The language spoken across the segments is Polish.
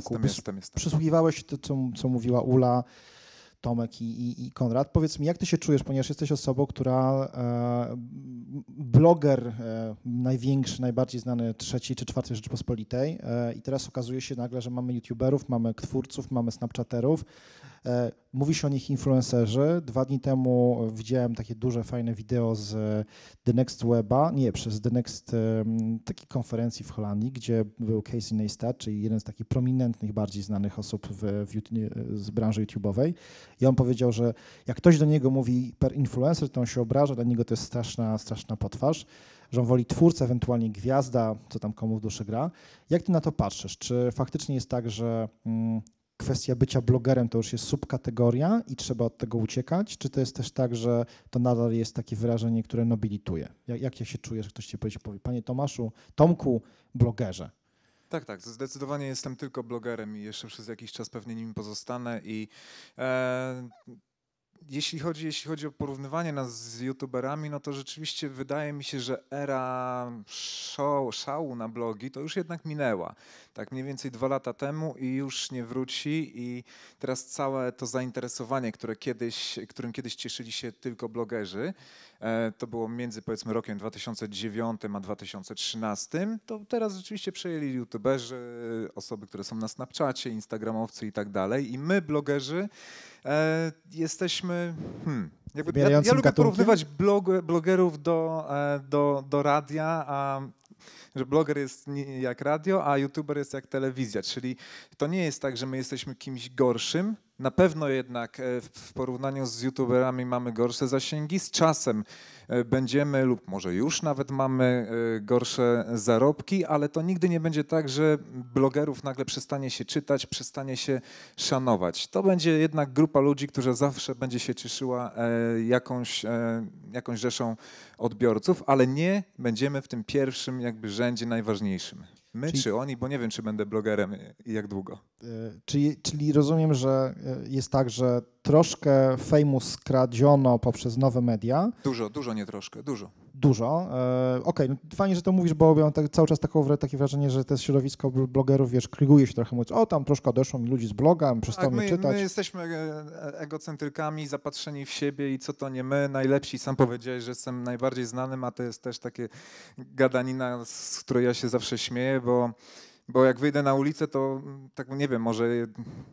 rynku. Jestem, jestem, jestem. Przysłuchiwałeś to, co, co mówiła Ula, Tomek i, i, i, Konrad. Powiedz mi, jak ty się czujesz, ponieważ jesteś osobą, która e, bloger e, największy, najbardziej znany trzeciej czy czwartej Rzeczpospolitej e, i teraz okazuje się nagle, że mamy youtuberów, mamy twórców, mamy snapchaterów, E, mówi się o nich influencerzy. Dwa dni temu widziałem takie duże, fajne wideo z e, The Next Weba, nie, przez The Next, e, takiej konferencji w Holandii, gdzie był Casey Neistat, czyli jeden z takich prominentnych, bardziej znanych osób w, w z branży YouTube'owej. I on powiedział, że jak ktoś do niego mówi per influencer, to on się obraża, dla niego to jest straszna, straszna potwarz że on woli twórca, ewentualnie gwiazda, co tam komu w duszy gra. Jak ty na to patrzysz? Czy faktycznie jest tak, że mm, kwestia bycia blogerem to już jest subkategoria i trzeba od tego uciekać? Czy to jest też tak, że to nadal jest takie wyrażenie, które nobilituje? Jak, jak ja się czuję, że ktoś ci powiedział, powie, panie Tomaszu, Tomku, blogerze? Tak, tak. Zdecydowanie jestem tylko blogerem i jeszcze przez jakiś czas pewnie nim pozostanę i e, jeśli chodzi, jeśli chodzi o porównywanie nas z youtuberami, no to rzeczywiście wydaje mi się, że era show, szału na blogi to już jednak minęła tak mniej więcej dwa lata temu i już nie wróci. I teraz całe to zainteresowanie, które kiedyś, którym kiedyś cieszyli się tylko blogerzy, e, to było między powiedzmy rokiem 2009 a 2013, to teraz rzeczywiście przejęli youtuberzy, osoby, które są na Snapchacie, instagramowcy i tak dalej. I my, blogerzy, e, jesteśmy... Hmm, jakby, ja, ja lubię gatunkiem? porównywać blog, blogerów do, e, do, do radia, a że bloger jest jak radio, a youtuber jest jak telewizja. Czyli to nie jest tak, że my jesteśmy kimś gorszym, na pewno jednak e, w porównaniu z youtuberami mamy gorsze zasięgi. Z czasem e, będziemy lub może już nawet mamy e, gorsze zarobki, ale to nigdy nie będzie tak, że blogerów nagle przestanie się czytać, przestanie się szanować. To będzie jednak grupa ludzi, która zawsze będzie się cieszyła jakąś, jakąś rzeszą odbiorców, ale nie będziemy w tym pierwszym jakby rzędzie najważniejszym. My czyli, czy oni, bo nie wiem, czy będę blogerem i jak długo. E, czyli, czyli rozumiem, że e, jest tak, że troszkę fejmu skradziono poprzez nowe media. Dużo, dużo, nie troszkę, dużo. Dużo. E, Okej, okay. no, fajnie, że to mówisz, bo mam tak, cały czas taką, takie wrażenie, że to środowisko blogerów, wiesz, kryguje się trochę, mówiąc, o tam troszkę odeszło mi ludzi z bloga, przestało tak, mi czytać. My jesteśmy e, e, egocentrykami, zapatrzeni w siebie i co to nie my, najlepsi. Sam powiedziałeś, że jestem najbardziej znanym, a to jest też takie gadanina, z której ja się zawsze śmieję, bo bo jak wyjdę na ulicę, to mm, tak nie wiem, może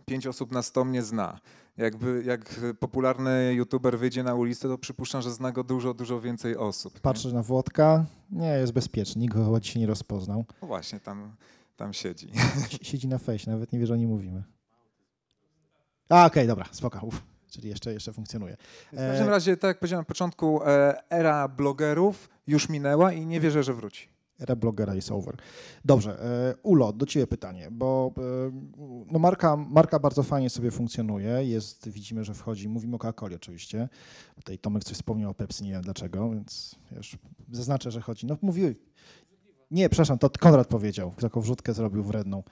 pięć osób na sto mnie zna jakby, jak popularny youtuber wyjdzie na ulicę, to przypuszczam, że zna go dużo, dużo więcej osób. Patrzę na Włodka, nie, jest bezpieczny, chyba ci się nie rozpoznał. No właśnie, tam, tam siedzi. Siedzi na fejsie, nawet nie wie, że o nim mówimy. A, okej, okay, dobra, spoko, uf. Czyli jeszcze, jeszcze funkcjonuje. W każdym e, razie, tak jak powiedziałem na początku, e, era blogerów już minęła i nie wierzę, że wróci. Era blogera is over. Dobrze, e, Ulo, do Ciebie pytanie, bo e, no marka, marka bardzo fajnie sobie funkcjonuje, jest, widzimy, że wchodzi, mówimy o Coca-Coli oczywiście, tutaj Tomek coś wspomniał o Pepsi, nie wiem dlaczego, więc już zaznaczę, że chodzi, no mówiły, nie, przepraszam, to Konrad powiedział, taką wrzutkę zrobił wredną.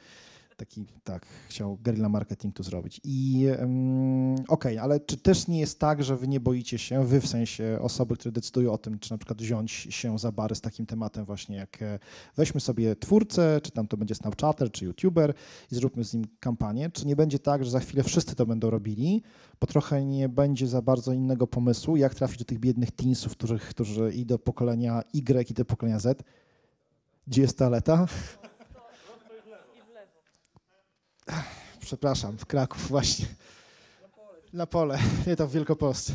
Taki, tak, chciał guerrilla marketing tu zrobić. I mm, okej, okay, ale czy też nie jest tak, że wy nie boicie się, wy w sensie osoby, które decydują o tym, czy na przykład wziąć się za bary z takim tematem właśnie jak e, weźmy sobie twórcę, czy tam to będzie Snapchatter, czy YouTuber i zróbmy z nim kampanię, czy nie będzie tak, że za chwilę wszyscy to będą robili, bo trochę nie będzie za bardzo innego pomysłu, jak trafić do tych biednych teensów, których, którzy i do pokolenia Y, i do pokolenia Z, gdzie jest toaleta? przepraszam, w Kraków właśnie. Na pole. Na pole, nie tam w Wielkopolsce.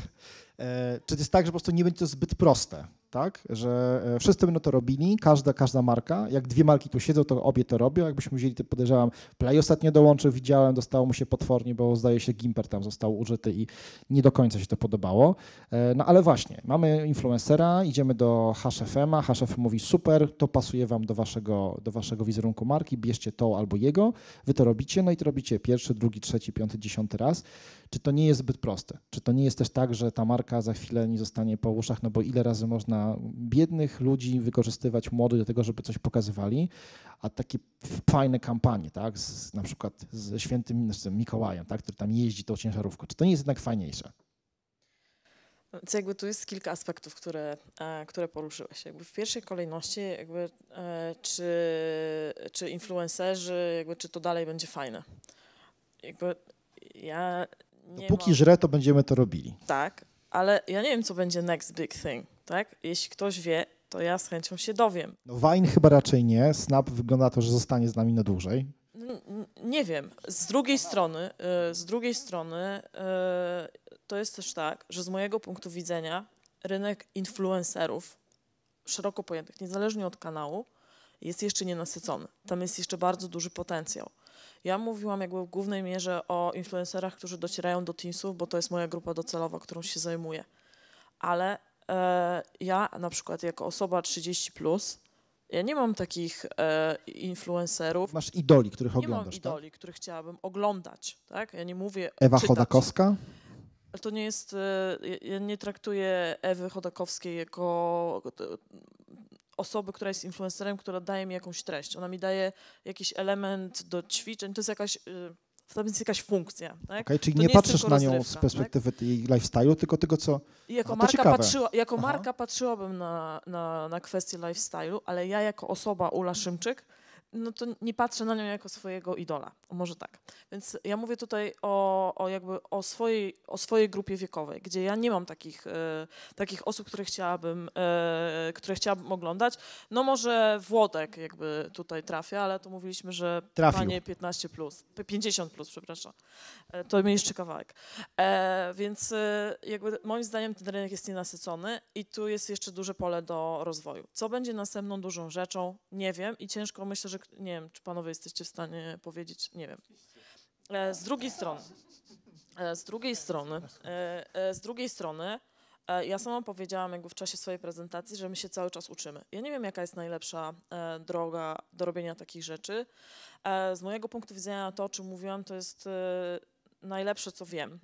E, czy to jest tak, że po prostu nie będzie to zbyt proste? tak? Że e, wszyscy będą to robili, każda, każda marka. Jak dwie marki tu siedzą, to obie to robią. Jakbyśmy wzięli, to podejrzewam, Play ostatnio dołączył, widziałem, dostało mu się potwornie, bo zdaje się Gimper tam został użyty i nie do końca się to podobało. E, no ale właśnie, mamy influencera, idziemy do HFM-a, HFM mówi super, to pasuje wam do waszego, do waszego wizerunku marki, bierzcie to albo jego, wy to robicie, no i to robicie pierwszy, drugi, trzeci, piąty, dziesiąty raz. Czy to nie jest zbyt proste? Czy to nie jest też tak, że ta marka za chwilę nie zostanie po uszach, no bo ile razy można biednych ludzi wykorzystywać młodych do tego, żeby coś pokazywali, a takie fajne kampanie, tak, z, na przykład ze świętym znaczy z Mikołajem, tak, który tam jeździ tą ciężarówką, czy to nie jest jednak fajniejsze? No, więc jakby tu jest kilka aspektów, które, e, które poruszyłeś. Jakby w pierwszej kolejności, jakby, e, czy, czy influencerzy, jakby, czy to dalej będzie fajne. Jakby ja nie Dopóki mam... żre, to będziemy to robili. Tak, ale ja nie wiem, co będzie next big thing tak? Jeśli ktoś wie, to ja z chęcią się dowiem. No Wine chyba raczej nie. Snap wygląda na to, że zostanie z nami na dłużej. Nie wiem. Z drugiej strony, y, z drugiej strony y, to jest też tak, że z mojego punktu widzenia rynek influencerów, szeroko pojętych, niezależnie od kanału, jest jeszcze nienasycony. Tam jest jeszcze bardzo duży potencjał. Ja mówiłam jakby w głównej mierze o influencerach, którzy docierają do teensów, bo to jest moja grupa docelowa, którą się zajmuję. Ale E, ja na przykład jako osoba 30+, plus, ja nie mam takich e, influencerów. Masz idoli, których nie oglądasz. Nie tak? mam idoli, tak? których chciałabym oglądać. Tak? Ja nie mówię. Ewa czytać. Chodakowska? To nie jest. E, ja nie traktuję Ewy Chodakowskiej jako e, osoby, która jest influencerem, która daje mi jakąś treść. Ona mi daje jakiś element do ćwiczeń. To jest jakaś tam jest jakaś funkcja. Tak? Okay, czyli to nie, nie patrzysz na nią z tak? perspektywy tak? jej lifestyle'u, tylko tego, co. I jako, A, no marka, patrzyła, jako marka, patrzyłabym na, na, na kwestię lifestyle'u, ale ja jako osoba Ula Szymczyk no to nie patrzę na nią jako swojego idola. Może tak. Więc ja mówię tutaj o, o, jakby o, swojej, o swojej grupie wiekowej, gdzie ja nie mam takich, e, takich osób, które chciałabym, e, które chciałabym oglądać. No może Włodek jakby tutaj trafia, ale to mówiliśmy, że Trafił. panie 15 plus, 50 plus, przepraszam. E, to mi jeszcze kawałek. E, więc e, jakby moim zdaniem ten rynek jest nienasycony i tu jest jeszcze duże pole do rozwoju. Co będzie następną dużą rzeczą, nie wiem i ciężko myślę, że nie wiem, czy panowie jesteście w stanie powiedzieć, nie wiem. E, z drugiej strony, e, z drugiej strony, e, z drugiej strony, ja sama powiedziałam jakby w czasie swojej prezentacji, że my się cały czas uczymy. Ja nie wiem, jaka jest najlepsza droga do robienia takich rzeczy. Z mojego punktu widzenia to, o czym mówiłam, to jest najlepsze, co wiem.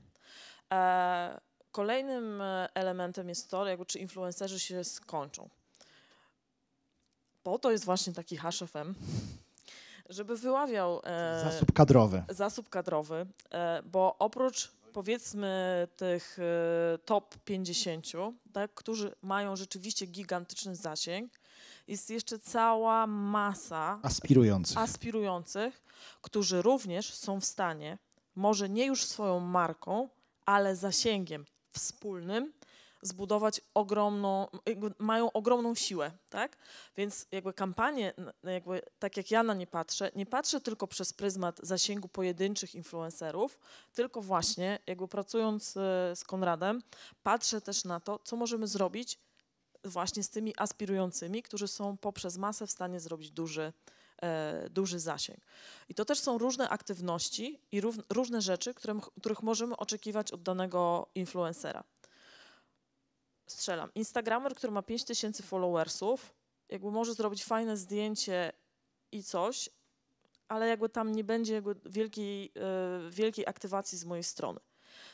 Kolejnym elementem jest to, jakby czy influencerzy się skończą po to jest właśnie taki HFM, żeby wyławiał e, zasób kadrowy. Zasób kadrowy, e, bo oprócz powiedzmy tych e, top 50, tak, którzy mają rzeczywiście gigantyczny zasięg, jest jeszcze cała masa aspirujących. aspirujących, którzy również są w stanie, może nie już swoją marką, ale zasięgiem wspólnym, zbudować ogromną, mają ogromną siłę, tak? Więc jakby kampanie, jakby tak jak ja na nie patrzę, nie patrzę tylko przez pryzmat zasięgu pojedynczych influencerów, tylko właśnie jakby pracując e, z Konradem, patrzę też na to, co możemy zrobić właśnie z tymi aspirującymi, którzy są poprzez masę w stanie zrobić duży, e, duży zasięg. I to też są różne aktywności i różne rzeczy, których możemy oczekiwać od danego influencera strzelam, Instagramer, który ma 5000 followersów, jakby może zrobić fajne zdjęcie i coś, ale jakby tam nie będzie jakby wielkiej, yy, wielkiej aktywacji z mojej strony.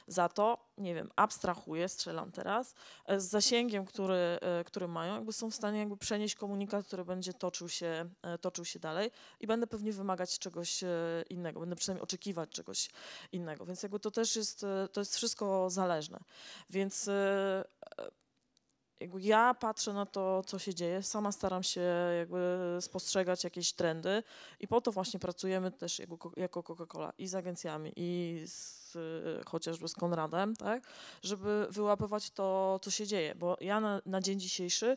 Za to, nie wiem, abstrahuję, strzelam teraz, e, z zasięgiem, który, e, który mają, jakby są w stanie jakby przenieść komunikat, który będzie toczył się, toczył się dalej i będę pewnie wymagać czegoś innego, będę przynajmniej oczekiwać czegoś innego, więc jakby to też jest, to jest wszystko zależne. Więc jakby ja patrzę na to, co się dzieje, sama staram się jakby spostrzegać jakieś trendy i po to właśnie pracujemy też jako Coca-Cola i z agencjami, i z, y, chociażby z Konradem, tak, żeby wyłapywać to, co się dzieje, bo ja na, na dzień dzisiejszy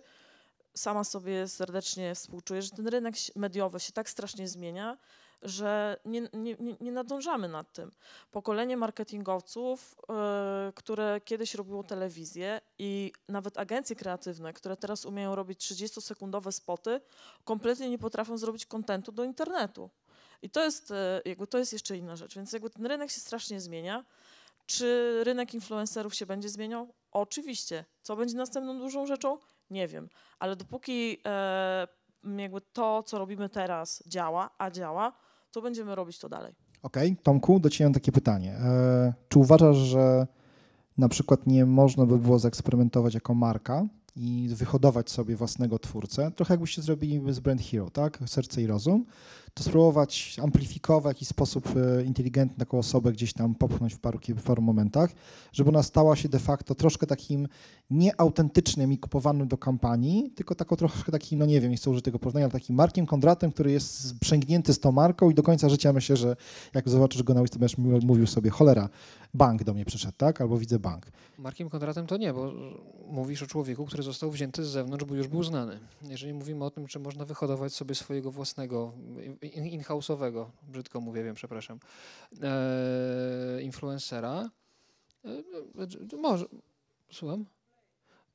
sama sobie serdecznie współczuję, że ten rynek mediowy się tak strasznie zmienia, że nie, nie, nie nadążamy nad tym. Pokolenie marketingowców, y, które kiedyś robiło telewizję i nawet agencje kreatywne, które teraz umieją robić 30-sekundowe spoty, kompletnie nie potrafią zrobić kontentu do internetu. I to jest, y, jakby to jest jeszcze inna rzecz. Więc jakby ten rynek się strasznie zmienia. Czy rynek influencerów się będzie zmieniał? Oczywiście. Co będzie następną dużą rzeczą? Nie wiem. Ale dopóki e, jakby to, co robimy teraz, działa, a działa, to będziemy robić to dalej. Okej, okay. Tomku, do Ciebie mam takie pytanie. E, czy uważasz, że na przykład nie można by było zaeksperymentować jako marka i wyhodować sobie własnego twórcę? Trochę jakbyście zrobili z Brand Hero, tak? Serce i rozum to spróbować amplifikować w jakiś sposób e, inteligentny taką osobę gdzieś tam popchnąć w paru, w paru momentach, żeby ona stała się de facto troszkę takim nieautentycznym i kupowanym do kampanii, tylko taką troszkę takim, no nie wiem, nie chcę użyć tego porównania, ale takim Markiem Kondratem, który jest przęgnięty z tą marką i do końca życia myślę, że jak zobaczysz go na ulicy, będziesz mówił sobie, cholera, bank do mnie przyszedł, tak? Albo widzę bank. Markiem Kondratem to nie, bo mówisz o człowieku, który został wzięty z zewnątrz, bo już był znany. Jeżeli mówimy o tym, czy można wyhodować sobie swojego własnego in-house'owego, brzydko mówię, wiem, przepraszam, e, influencera. E, może, słucham?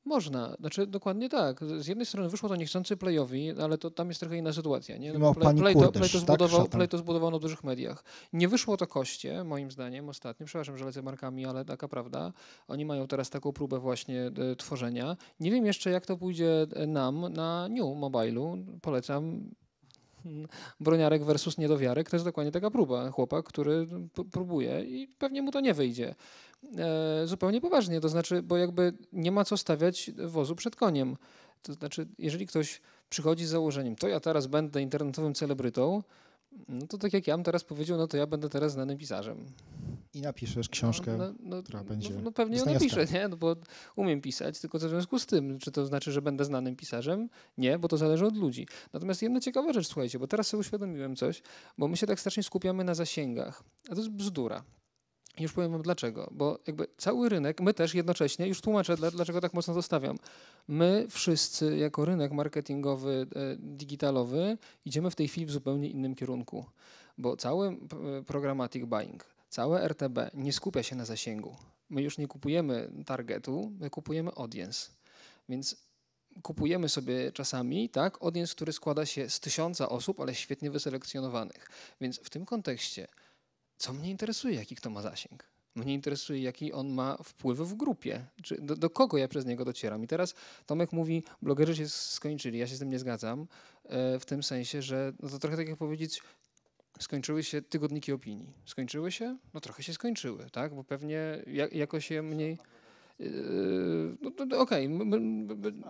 Można, znaczy dokładnie tak. Z jednej strony wyszło to niechcący Playowi, ale to tam jest trochę inna sytuacja. Nie? No, play, play, to, play, to zbudował, play to na dużych mediach. Nie wyszło to koście, moim zdaniem, ostatnio. Przepraszam, że lecę markami, ale taka prawda. Oni mają teraz taką próbę właśnie e, tworzenia. Nie wiem jeszcze, jak to pójdzie e, nam na New Mobile'u. Polecam broniarek versus niedowiarek, to jest dokładnie taka próba. Chłopak, który próbuje i pewnie mu to nie wyjdzie. E, zupełnie poważnie, to znaczy, bo jakby nie ma co stawiać wozu przed koniem. To znaczy, jeżeli ktoś przychodzi z założeniem, to ja teraz będę internetowym celebrytą, no to tak jak ja bym teraz powiedział, no to ja będę teraz znanym pisarzem. I napiszesz książkę, no, no, no która będzie. No, no pewnie ją napiszę, nie? No bo umiem pisać, tylko co w związku z tym, czy to znaczy, że będę znanym pisarzem? Nie, bo to zależy od ludzi. Natomiast jedna ciekawa rzecz, słuchajcie, bo teraz sobie uświadomiłem coś, bo my się tak strasznie skupiamy na zasięgach, a to jest bzdura. Już powiem wam dlaczego, bo jakby cały rynek, my też jednocześnie, już tłumaczę dlaczego tak mocno zostawiam, my wszyscy jako rynek marketingowy, e, digitalowy idziemy w tej chwili w zupełnie innym kierunku, bo cały e, programmatic buying, całe RTB nie skupia się na zasięgu. My już nie kupujemy targetu, my kupujemy audience, więc kupujemy sobie czasami, tak, audience, który składa się z tysiąca osób, ale świetnie wyselekcjonowanych. Więc w tym kontekście co mnie interesuje, jaki kto ma zasięg. Mnie interesuje, jaki on ma wpływ w grupie, czy do, do, kogo ja przez niego docieram. I teraz Tomek mówi, blogerzy się skończyli, ja się z tym nie zgadzam, e, w tym sensie, że no to trochę tak jak powiedzieć, skończyły się tygodniki opinii. Skończyły się? No trochę się skończyły, tak? Bo pewnie jakoś się mniej... E, no, no, no, Okej, okay.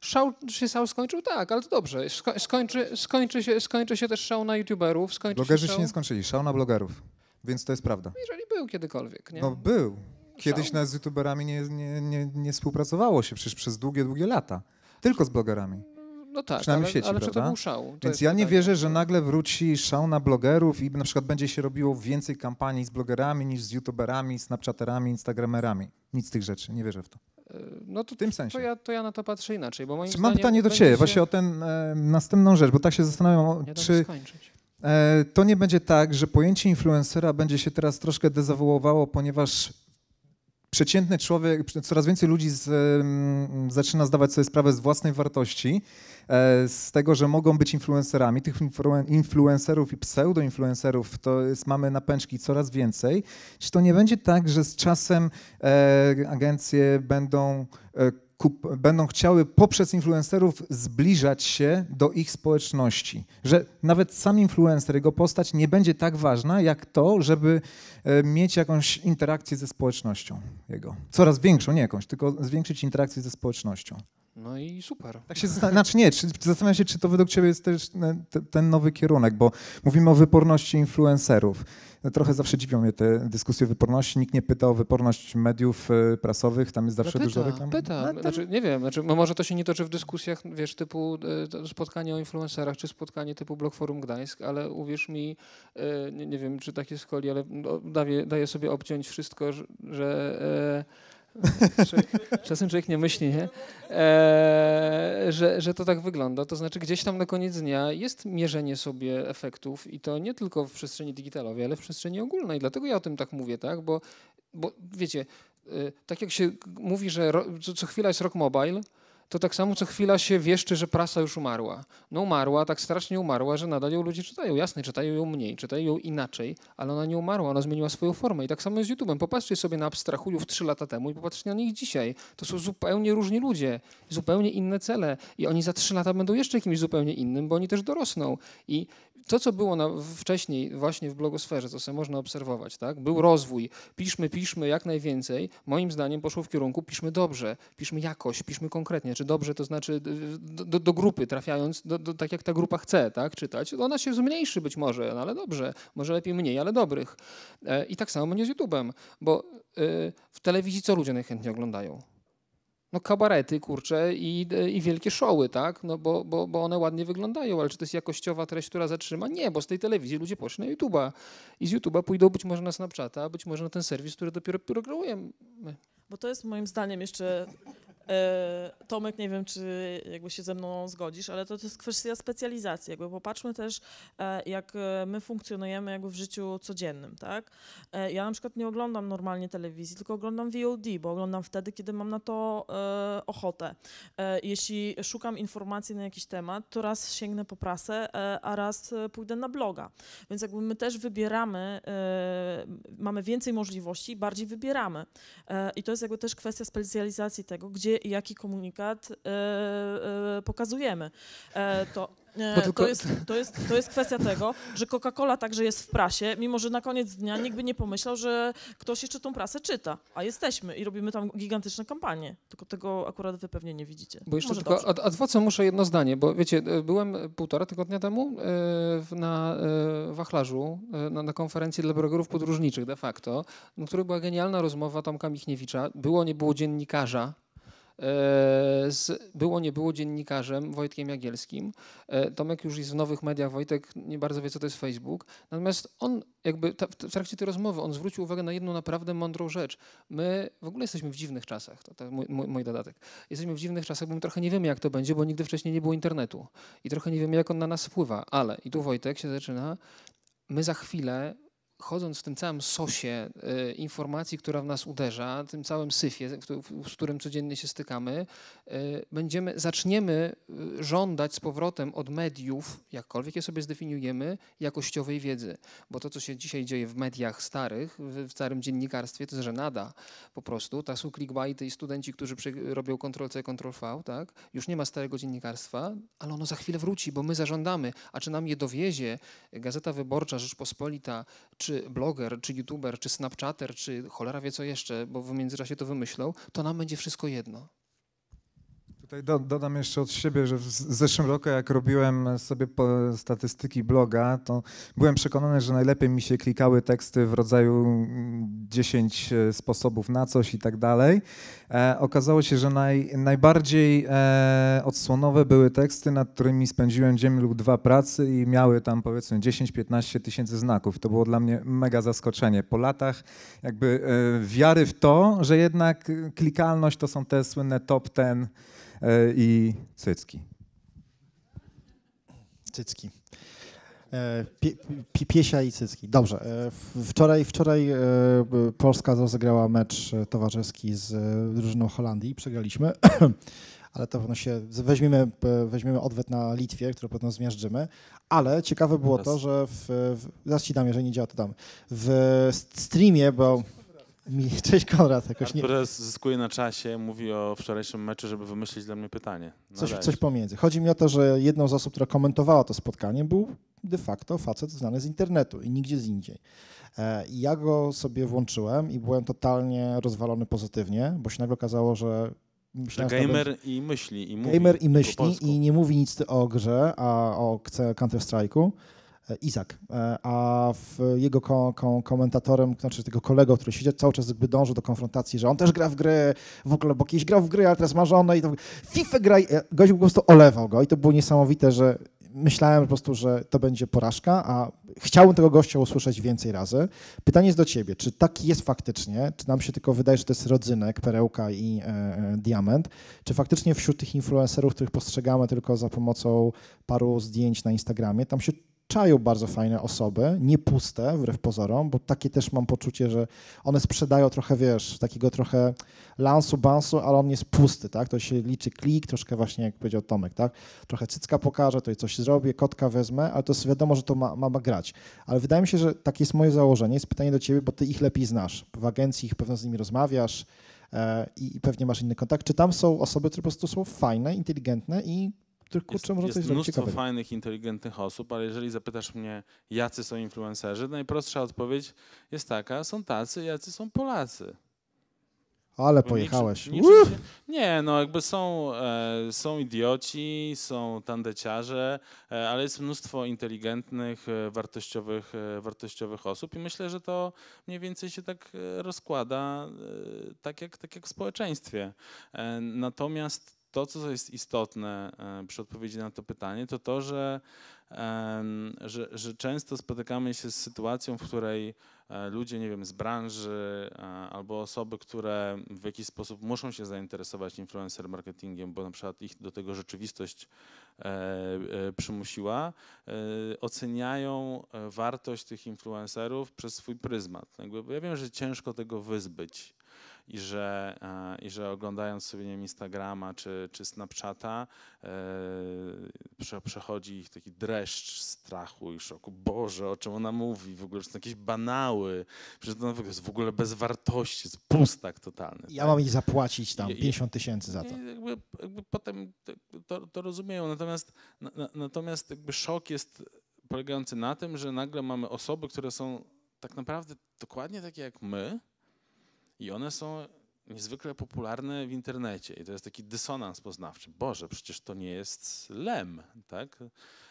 Szał się szał skończył? Tak, ale to dobrze. Sko skończy, skończy, się, skończy się też szał na youtuberów. Skończy Blogerzy się, się nie skończyli, szał na blogerów. Więc to jest prawda. Jeżeli był kiedykolwiek, nie? No był. Kiedyś szał. nas z youtuberami nie, nie, nie, nie współpracowało się przecież przez długie, długie lata. Tylko z blogerami. No tak, Przynajmniej ale, sieci, ale czy to był szał? To Więc ja nie wierzę, że nagle wróci szał na blogerów i na przykład będzie się robiło więcej kampanii z blogerami niż z youtuberami, snapchaterami, instagramerami. Nic z tych rzeczy, nie wierzę w to. Yy, no to, w tym sensie. To ja, to ja na to patrzę inaczej, bo moim czy Mam pytanie do Ciebie, się... właśnie o tę e, następną rzecz, bo tak się zastanawiam, czy e, to nie będzie tak, że pojęcie influencera będzie się teraz troszkę dezawołowało, ponieważ przeciętny człowiek, coraz więcej ludzi z, zaczyna zdawać sobie sprawę z własnej wartości, e, z tego, że mogą być influencerami. Tych influencerów i pseudoinfluencerów to jest, mamy napęczki coraz więcej. Czy to nie będzie tak, że z czasem e, agencje będą e, kup, będą chciały poprzez influencerów zbliżać się do ich społeczności. Że nawet sam influencer, jego postać nie będzie tak ważna jak to, żeby e, mieć jakąś interakcję ze społecznością jego. Coraz większą, nie jakąś, tylko zwiększyć interakcję ze społecznością. No i super. Tak się znaczy nie, czy, zastanawiam się, czy to według Ciebie jest też ten nowy kierunek, bo mówimy o wyporności influencerów. No trochę zawsze dziwią mnie te dyskusje o wyporności. Nikt nie pyta o wyporność mediów e, prasowych, tam jest zawsze pyta, dużo reklam. Pyta, no, znaczy, nie wiem, znaczy, no może to się nie toczy w dyskusjach, wiesz, typu e, spotkanie o influencerach, czy spotkanie typu Blog Forum Gdańsk, ale uwierz mi, e, nie, nie wiem, czy tak jest w Koli, ale no, daję sobie obciąć wszystko, że... Czasem człowiek nie myśli, nie? E, że, że to tak wygląda. To znaczy, gdzieś tam na koniec dnia jest mierzenie sobie efektów i to nie tylko w przestrzeni digitalowej, ale w przestrzeni ogólnej. Dlatego ja o tym tak mówię, tak? Bo, bo wiecie, y, tak jak się mówi, że ro, co, co chwila jest rok mobile, to tak samo co chwila się wieszczy, że prasa już umarła. No umarła, tak strasznie umarła, że nadal ją ludzie czytają. Jasne, czytają ją mniej, czytają ją inaczej, ale ona nie umarła, ona zmieniła swoją formę. I tak samo jest z YouTube'em. Popatrzcie sobie na abstrahujów trzy lata temu i popatrzcie na nich dzisiaj. To są zupełnie różni ludzie, zupełnie inne cele i oni za trzy lata będą jeszcze kimś zupełnie innym, bo oni też dorosną. I to, co było na, wcześniej właśnie w blogosferze, co sobie można obserwować, tak? był rozwój. Piszmy, piszmy jak najwięcej. Moim zdaniem poszło w kierunku piszmy dobrze, piszmy jakoś, piszmy konkretnie, znaczy dobrze, to znaczy y, do, do grupy trafiając, do, do, tak jak ta grupa chce tak, czytać. Ona się zmniejszy być może, no ale dobrze, może lepiej mniej, ale dobrych. E, I tak samo będzie z YouTube'em, bo y, w telewizji co ludzie najchętniej oglądają? no kabarety, kurcze i, y, i wielkie showy, tak? No bo, bo, bo one ładnie wyglądają, ale czy to jest jakościowa treść, która zatrzyma? Nie, bo z tej telewizji ludzie poszli na YouTube'a i z YouTube'a pójdą być może na Snapchata, być może na ten serwis, który dopiero programujemy. Bo to jest moim zdaniem jeszcze E, Tomek, nie wiem, czy jakby się ze mną zgodzisz, ale to, to jest kwestia specjalizacji. Jakby popatrzmy też, e, jak e, my funkcjonujemy jakby w życiu codziennym, tak? Ja na przykład nie oglądam normalnie telewizji, tylko oglądam VOD, bo oglądam wtedy, kiedy mam na to ochotę. Jeśli szukam informacji na jakiś temat, to raz sięgnę po prasę, a raz pójdę na bloga. Więc jakby my też wybieramy, mamy więcej możliwości, bardziej wybieramy. I to jest jakby też kwestia specjalizacji tego, gdzie gdzie i jaki komunikat e, e, pokazujemy. E, to to, jest, to, jest, to jest kwestia tego, że Coca-Cola także jest w prasie, mimo że na koniec dnia nikt by nie pomyślał, że ktoś jeszcze tą prasę czyta, a jesteśmy i robimy tam gigantyczne kampanie. Tylko tego akurat wy pewnie nie widzicie. Bo jeszcze Może tylko muszę jedno zdanie, bo wiecie, byłem półtora tygodnia temu na wachlarzu, na, na konferencji dla blogerów podróżniczych de facto, na no, której była genialna rozmowa Tomka Michniewicza. Było, nie było dziennikarza, E, z Było Nie Było dziennikarzem Wojtkiem Jagielskim. E, Tomek już jest w nowych mediach, Wojtek nie bardzo wie, co to jest Facebook. Natomiast on jakby w trakcie tej rozmowy, on zwrócił uwagę na jedną naprawdę mądrą rzecz. My w ogóle jesteśmy w dziwnych czasach, to, to mój, mój, dodatek. Jesteśmy w dziwnych czasach, bo my trochę nie wiemy, jak to będzie, bo nigdy wcześniej nie było internetu. I trochę nie wiemy, jak on na nas wpływa. Ale, i tu Wojtek się zaczyna, my za chwilę chodząc w tym całym sosie y, informacji, która w nas uderza, tym całym syfie, z którym codziennie się stykamy, y, będziemy, zaczniemy y, żądać z powrotem od mediów, jakkolwiek je sobie zdefiniujemy, jakościowej wiedzy. Bo to, co się dzisiaj dzieje w mediach starych, w, starym dziennikarstwie, to jest żenada po prostu. Ta są clickbaity i studenci, którzy robią Ctrl-C, Ctrl-V, tak? Już nie ma starego dziennikarstwa, ale ono za chwilę wróci, bo my zażądamy. A czy nam je dowiezie Gazeta Wyborcza, Rzeczpospolita, czy czy bloger, czy youtuber, czy snapchatter, czy cholera wie co jeszcze, bo w międzyczasie to wymyślą, to nam będzie wszystko jedno. Tutaj do, dodam jeszcze od siebie, że w zeszłym roku, jak robiłem sobie statystyki bloga, to byłem przekonany, że najlepiej mi się klikały teksty w rodzaju 10 mm, e, sposobów na coś i tak dalej. E, okazało się, że naj, najbardziej e, odsłonowe były teksty, nad którymi spędziłem dzień lub dwa pracy i miały tam powiedzmy 10-15 tysięcy znaków. To było dla mnie mega zaskoczenie. Po latach jakby e, wiary w to, że jednak e, klikalność to są te słynne top ten E, i cycki. Cycki. E, pie, piesia i Cycki. Dobrze. E, wczoraj, wczoraj Polska rozegrała mecz towarzyski z drużyną Holandii i przegraliśmy, ale to pewno się weźmiemy, weźmiemy odwet na Litwie, którą pewno zmiażdżymy. Ale ciekawe było to, że w, w, zaraz ci dam, jeżeli nie działa, to dam. W streamie, bo cześć Konrad. Jakoś nie... zyskuje na czasie, mówi o wczorajszym meczu, żeby wymyślić dla mnie pytanie. No coś, coś pomiędzy. Chodzi mi o to, że jedną z osób, która komentowała to spotkanie, był de facto facet znany z internetu i nigdzie z indziej. E, ja go sobie włączyłem i byłem totalnie rozwalony pozytywnie, bo się nagle okazało, że Myślałem, gamer i myśli i mówi. Gamer i myśli i nie mówi nic o grze, a o Counter-Strike'u, E, Izak, e, a jego ko ko komentatorem, znaczy tego kolego, który siedział cały czas jakby dążył do konfrontacji, że on też gra w gry, w ogóle, bo kiedyś grał w gry, ale teraz ma żonę i to FIFA gra, e, gość po prostu olewał go i to było niesamowite, że myślałem po prostu, że to będzie porażka, a chciałbym tego gościa usłyszeć więcej razy. Pytanie jest do ciebie, czy tak jest faktycznie, czy nam się tylko wydaje, że to jest rodzynek, perełka i e, e, diament, czy faktycznie wśród tych influencerów, których postrzegamy tylko za pomocą paru zdjęć na Instagramie, tam się przyzwyczają bardzo fajne osoby, nie puste wbrew pozorom, bo takie też mam poczucie, że one sprzedają trochę, wiesz, takiego trochę lansu, bansu, ale on jest pusty, tak? To się liczy klik, troszkę właśnie, jak powiedział Tomek, tak? Trochę cycka pokażę, to coś zrobię, kotka wezmę, ale to jest wiadomo, że to ma, ma grać. Ale wydaje mi się, że takie jest moje założenie, jest pytanie do ciebie, bo ty ich lepiej znasz. W agencji ich pewno z nimi rozmawiasz, e, i, pewnie masz inny kontakt. Czy tam są osoby, które po prostu są fajne, inteligentne i których kurczę jest, coś mnóstwo fajnych, inteligentnych osób, ale jeżeli zapytasz mnie, jacy są influencerzy, najprostsza odpowiedź jest taka, są tacy, jacy są Polacy. Ale pojechałeś. Niczym, niczym się, nie, no jakby są, e, są idioci, są tandeciarze, e, ale jest mnóstwo inteligentnych, e, wartościowych, e, wartościowych osób i myślę, że to mniej więcej się tak e, rozkłada, e, tak, jak, tak jak w społeczeństwie. natomiast to, co jest istotne e, przy odpowiedzi na to pytanie, to to, że, że, że, często spotykamy się z sytuacją, w której e, ludzie, nie wiem, z branży e, albo osoby, które w jakiś sposób muszą się zainteresować influencer marketingiem, bo na przykład ich do tego rzeczywistość przymusiła, oceniają wartość tych influencerów przez swój pryzmat. ja wiem, że ciężko tego wyzbyć i że, e, i że oglądając sobie nie wiem, Instagrama czy, czy Snapchata e, przechodzi ich taki dreszcz strachu i szoku. Boże, o czym ona mówi? W ogóle to są jakieś banały. Przecież to jest w ogóle bez wartości, jest pustak totalny. Ja tak? mam jej zapłacić tam 50 tysięcy za to. Jakby, jakby potem to, to rozumieją, natomiast, na, natomiast jakby szok jest polegający na tym, że nagle mamy osoby, które są tak naprawdę dokładnie takie jak my, i one są niezwykle popularne w internecie. I to jest taki dysonans poznawczy. Boże, przecież to nie jest lem, tak?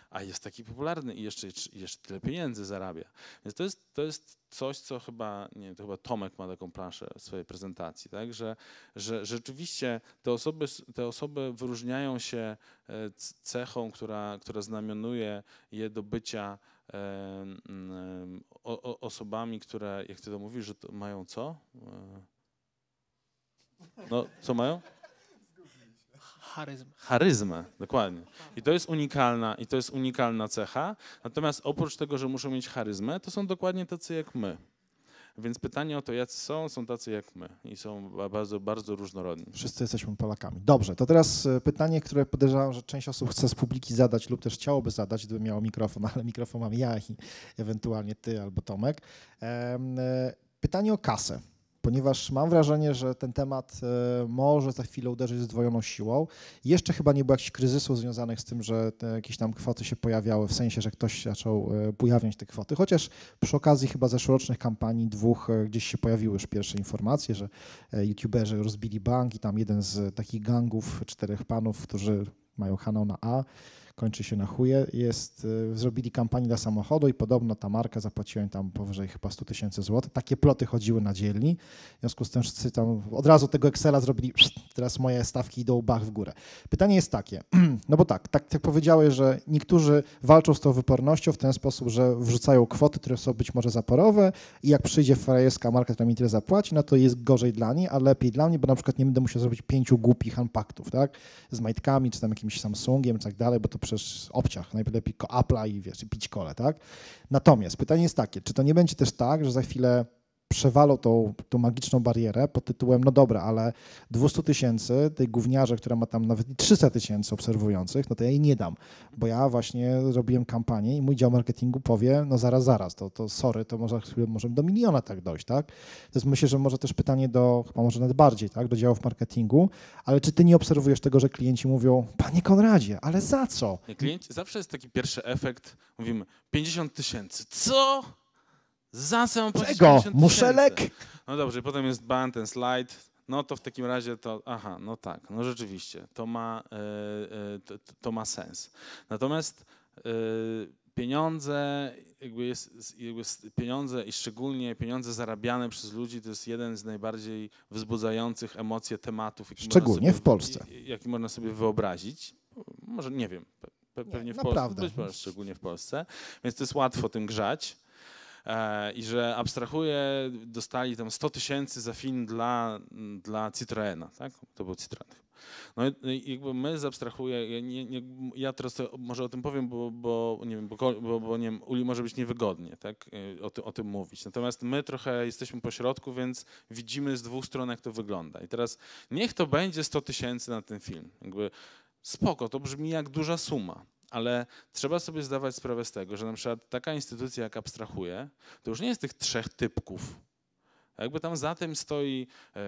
A jest taki popularny i jeszcze, jeszcze tyle pieniędzy zarabia. Więc to jest, to jest coś, co chyba, nie wiem, to chyba Tomek ma taką planszę w swojej prezentacji, tak? Że, że rzeczywiście te osoby, te osoby wyróżniają się e, cechą, która, która znamionuje je do bycia o, o, osobami, które, jak ty to mówisz, że to mają co? E, no, co mają? Charyzmę. Charyzmę, dokładnie. I to jest unikalna, i to jest unikalna cecha. Natomiast oprócz tego, że muszą mieć charyzmę, to są dokładnie tacy jak my. Więc pytanie o to, jacy są, są tacy jak my i są bardzo, bardzo różnorodni. Wszyscy jesteśmy Polakami. Dobrze, to teraz e, pytanie, które podejrzewam, że część osób chce z publiki zadać lub też chciałoby zadać, gdyby miało mikrofon, ale mikrofon mam ja i ewentualnie ty albo Tomek. E, pytanie o kasę ponieważ mam wrażenie, że ten temat e, może za chwilę uderzyć z dwojoną siłą. Jeszcze chyba nie było jakichś kryzysów związanych z tym, że jakieś tam kwoty się pojawiały, w sensie, że ktoś zaczął pojawiać e, te kwoty, chociaż przy okazji chyba zeszłorocznych kampanii dwóch e, gdzieś się pojawiły już pierwsze informacje, że youtuberzy rozbili bank i tam jeden z takich gangów, czterech panów, którzy mają kanał na A, kończy się na chuje, jest, y, zrobili kampanię dla samochodu i podobno ta marka zapłaciła im tam powyżej chyba 100 tysięcy złotych. Takie ploty chodziły na dzielni, w związku z tym wszyscy tam od razu tego Excela zrobili, teraz moje stawki idą bach w górę. Pytanie jest takie, no bo tak, tak jak powiedziałeś, że niektórzy walczą z tą wypornością w ten sposób, że wrzucają kwoty, które są być może zaporowe i jak przyjdzie frajerska marka, która mi tyle zapłaci, no to jest gorzej dla niej, a lepiej dla mnie, bo na przykład nie będę musiał zrobić pięciu głupich unpaktów, tak, z majtkami, czy tam jakimś Samsungiem, i tak dalej, bo to przez obciach, najlepiej apla i wiesz, i pić kole, tak? Natomiast pytanie jest takie, czy to nie będzie też tak, że za chwilę przewalą tą, tą magiczną barierę pod tytułem, no dobra, ale 200 tysięcy tej gówniarze, która ma tam nawet 300 tysięcy obserwujących, no to ja jej nie dam, bo ja właśnie robiłem kampanię i mój dział marketingu powie, no zaraz, zaraz, to, to sorry, to może, możemy do miliona tak dojść, tak? To jest myślę, że może też pytanie do, chyba może nawet bardziej, tak, do działów marketingu, ale czy ty nie obserwujesz tego, że klienci mówią, panie Konradzie, ale za co? klienci, zawsze jest taki pierwszy efekt, mówimy 50 tysięcy, co? Za samą Czego? Muszelek? No dobrze, potem jest ban, ten slajd. No to w takim razie to, aha, no tak, no rzeczywiście, to ma, yy, to, to, ma sens. Natomiast yy, pieniądze, jakby jest, jakby pieniądze i szczególnie pieniądze zarabiane przez ludzi to jest jeden z najbardziej wzbudzających emocje tematów. Szczególnie sobie, w Polsce. Jaki można sobie wyobrazić. Może, nie wiem, pe, pe, pewnie nie, w Polsce, szczególnie w Polsce. Więc to jest łatwo tym grzać. E, i że abstrahuje, dostali tam 100 tysięcy za film dla, dla Citroena, tak? To był Citroen. No, no i jakby my zabstrahuje, ja, nie, nie, ja teraz może o tym powiem, bo, bo nie wiem, bo, bo, bo, nie wiem, Uli może być niewygodnie, tak, e, o, ty, o tym mówić. Natomiast my trochę jesteśmy po środku, więc widzimy z dwóch stron, jak to wygląda. I teraz niech to będzie 100 tysięcy na ten film. Jakby spoko, to brzmi jak duża suma ale trzeba sobie zdawać sprawę z tego, że na przykład taka instytucja jak abstrahuje, to już nie jest tych trzech typków. Jakby tam za tym stoi e,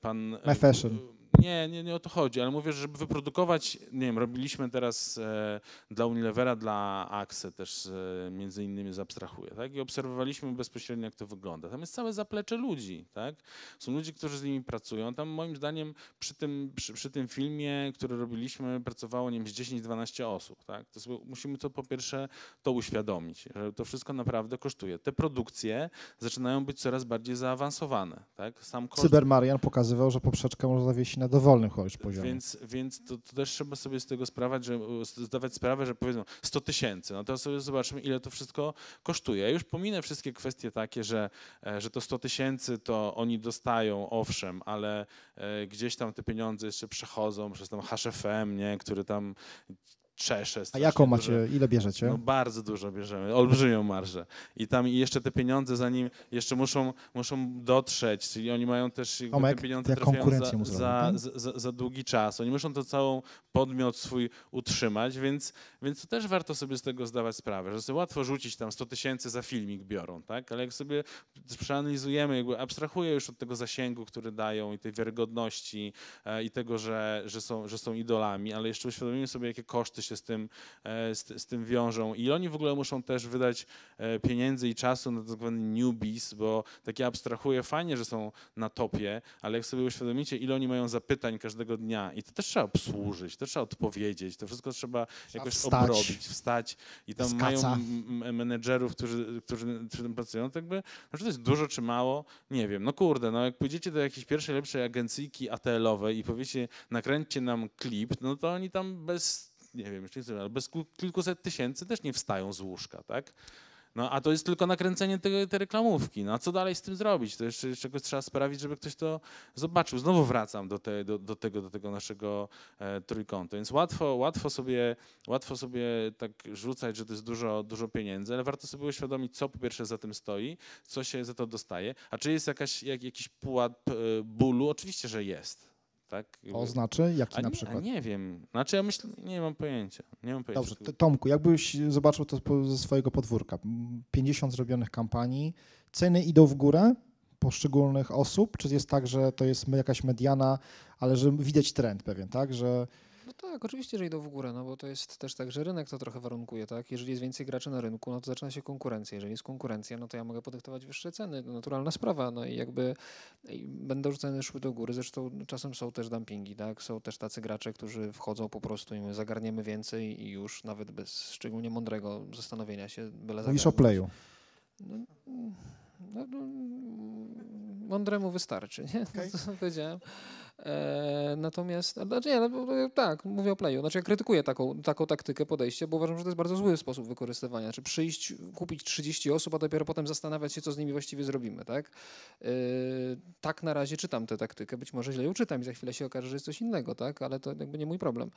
pan... E, Mefeszyn. Nie, nie, nie o to chodzi, ale mówię, żeby wyprodukować, nie wiem, robiliśmy teraz e, dla Unilevera, dla Axe też e, między innymi zabstrahuję, tak? I obserwowaliśmy bezpośrednio, jak to wygląda. Tam jest całe zaplecze ludzi, tak? Są ludzie, którzy z nimi pracują. Tam moim zdaniem przy tym, przy, przy tym filmie, który robiliśmy, pracowało, nie wiem, 10-12 osób, tak? To sobie, musimy to po pierwsze to uświadomić, że to wszystko naprawdę kosztuje. Te produkcje zaczynają być coraz bardziej zaawansowane, tak? Sam koszt... Cybermarian pokazywał, że poprzeczkę można zawiesić na na dowolnym choć poziomie. Więc, więc to, to, też trzeba sobie z tego sprawać, że, zdawać sprawę, że powiedzmy 100 tysięcy, no to sobie zobaczmy, ile to wszystko kosztuje. Ja już pominę wszystkie kwestie takie, że, e, że to 100 tysięcy to oni dostają, owszem, ale e, gdzieś tam te pieniądze jeszcze przechodzą przez tam HFM, nie, który tam czesze. A jaką macie, ile bierzecie? No bardzo dużo bierzemy, olbrzymią marżę. I tam i jeszcze te pieniądze zanim jeszcze muszą, muszą dotrzeć, czyli oni mają też Omek, te pieniądze jak trafiają za, tak? za, za, za, długi czas. Oni muszą to całą podmiot swój utrzymać, więc, więc to też warto sobie z tego zdawać sprawę, że sobie łatwo rzucić tam 100 tysięcy za filmik biorą, tak? Ale jak sobie przeanalizujemy, jakby abstrahuję już od tego zasięgu, który dają i tej wiarygodności e, i tego, że, że, są, że są idolami, ale jeszcze uświadomimy sobie, jakie koszty się z tym, e, z, z, tym wiążą. I oni w ogóle muszą też wydać e, pieniędzy i czasu na tak zwany newbies, bo takie abstrahuję, fajnie, że są na topie, ale jak sobie uświadomicie, ile oni mają zapytań każdego dnia i to też trzeba obsłużyć, to trzeba odpowiedzieć, to wszystko trzeba jakoś wstać. obrobić, wstać i tam Skaca. mają menedżerów, którzy, którzy przy tym pracują, to jakby, czy no, to jest dużo czy mało, nie wiem, no kurde, no jak pójdziecie do jakiejś pierwszej, lepszej agencyjki ATL-owej i powiecie, nakręćcie nam klip, no to oni tam bez nie wiem, jeszcze nie ale bez kilkuset tysięcy też nie wstają z łóżka, tak? No a to jest tylko nakręcenie tej, reklamówki. No a co dalej z tym zrobić? To jeszcze czegoś trzeba sprawić, żeby ktoś to zobaczył. Znowu wracam do, te, do, do tego, do tego naszego e, trójkątu. Więc łatwo, łatwo, sobie, łatwo sobie tak rzucać, że to jest dużo, dużo pieniędzy, ale warto sobie uświadomić, co po pierwsze za tym stoi, co się za to dostaje, a czy jest jakaś, jak, jakiś pułap e, bólu? Oczywiście, że jest tak? To znaczy, jaki na przykład? Nie, nie wiem. Znaczy ja myślę, nie mam pojęcia. Nie mam pojęcia. Dobrze, Tomku, jakbyś zobaczył to ze swojego podwórka. 50 zrobionych kampanii, ceny idą w górę poszczególnych osób, czy jest tak, że to jest jakaś mediana, ale że widać trend pewien, tak? Że no tak, oczywiście, że idą w górę, no bo to jest też tak, że rynek to trochę warunkuje, tak? Jeżeli jest więcej graczy na rynku, no to zaczyna się konkurencja. Jeżeli jest konkurencja, no to ja mogę podyktować wyższe ceny, to naturalna sprawa, no i jakby no i będą ceny szły do góry, zresztą czasem są też dumpingi, tak? Są też tacy gracze, którzy wchodzą po prostu i my zagarniemy więcej i już nawet bez szczególnie mądrego zastanowienia się byle Mówisz o playu. No, no, no, mądremu wystarczy, nie? Okay. powiedziałem. E, natomiast, znaczy nie, no, tak, mówię o playu. Znaczy ja krytykuję taką, taką taktykę, podejście, bo uważam, że to jest bardzo zły sposób wykorzystywania. Czy przyjść, kupić 30 osób, a dopiero potem zastanawiać się, co z nimi właściwie zrobimy, tak? E, tak na razie czytam tę taktykę. Być może źle ją czytam i za chwilę się okaże, że jest coś innego, tak? Ale to jakby nie mój problem.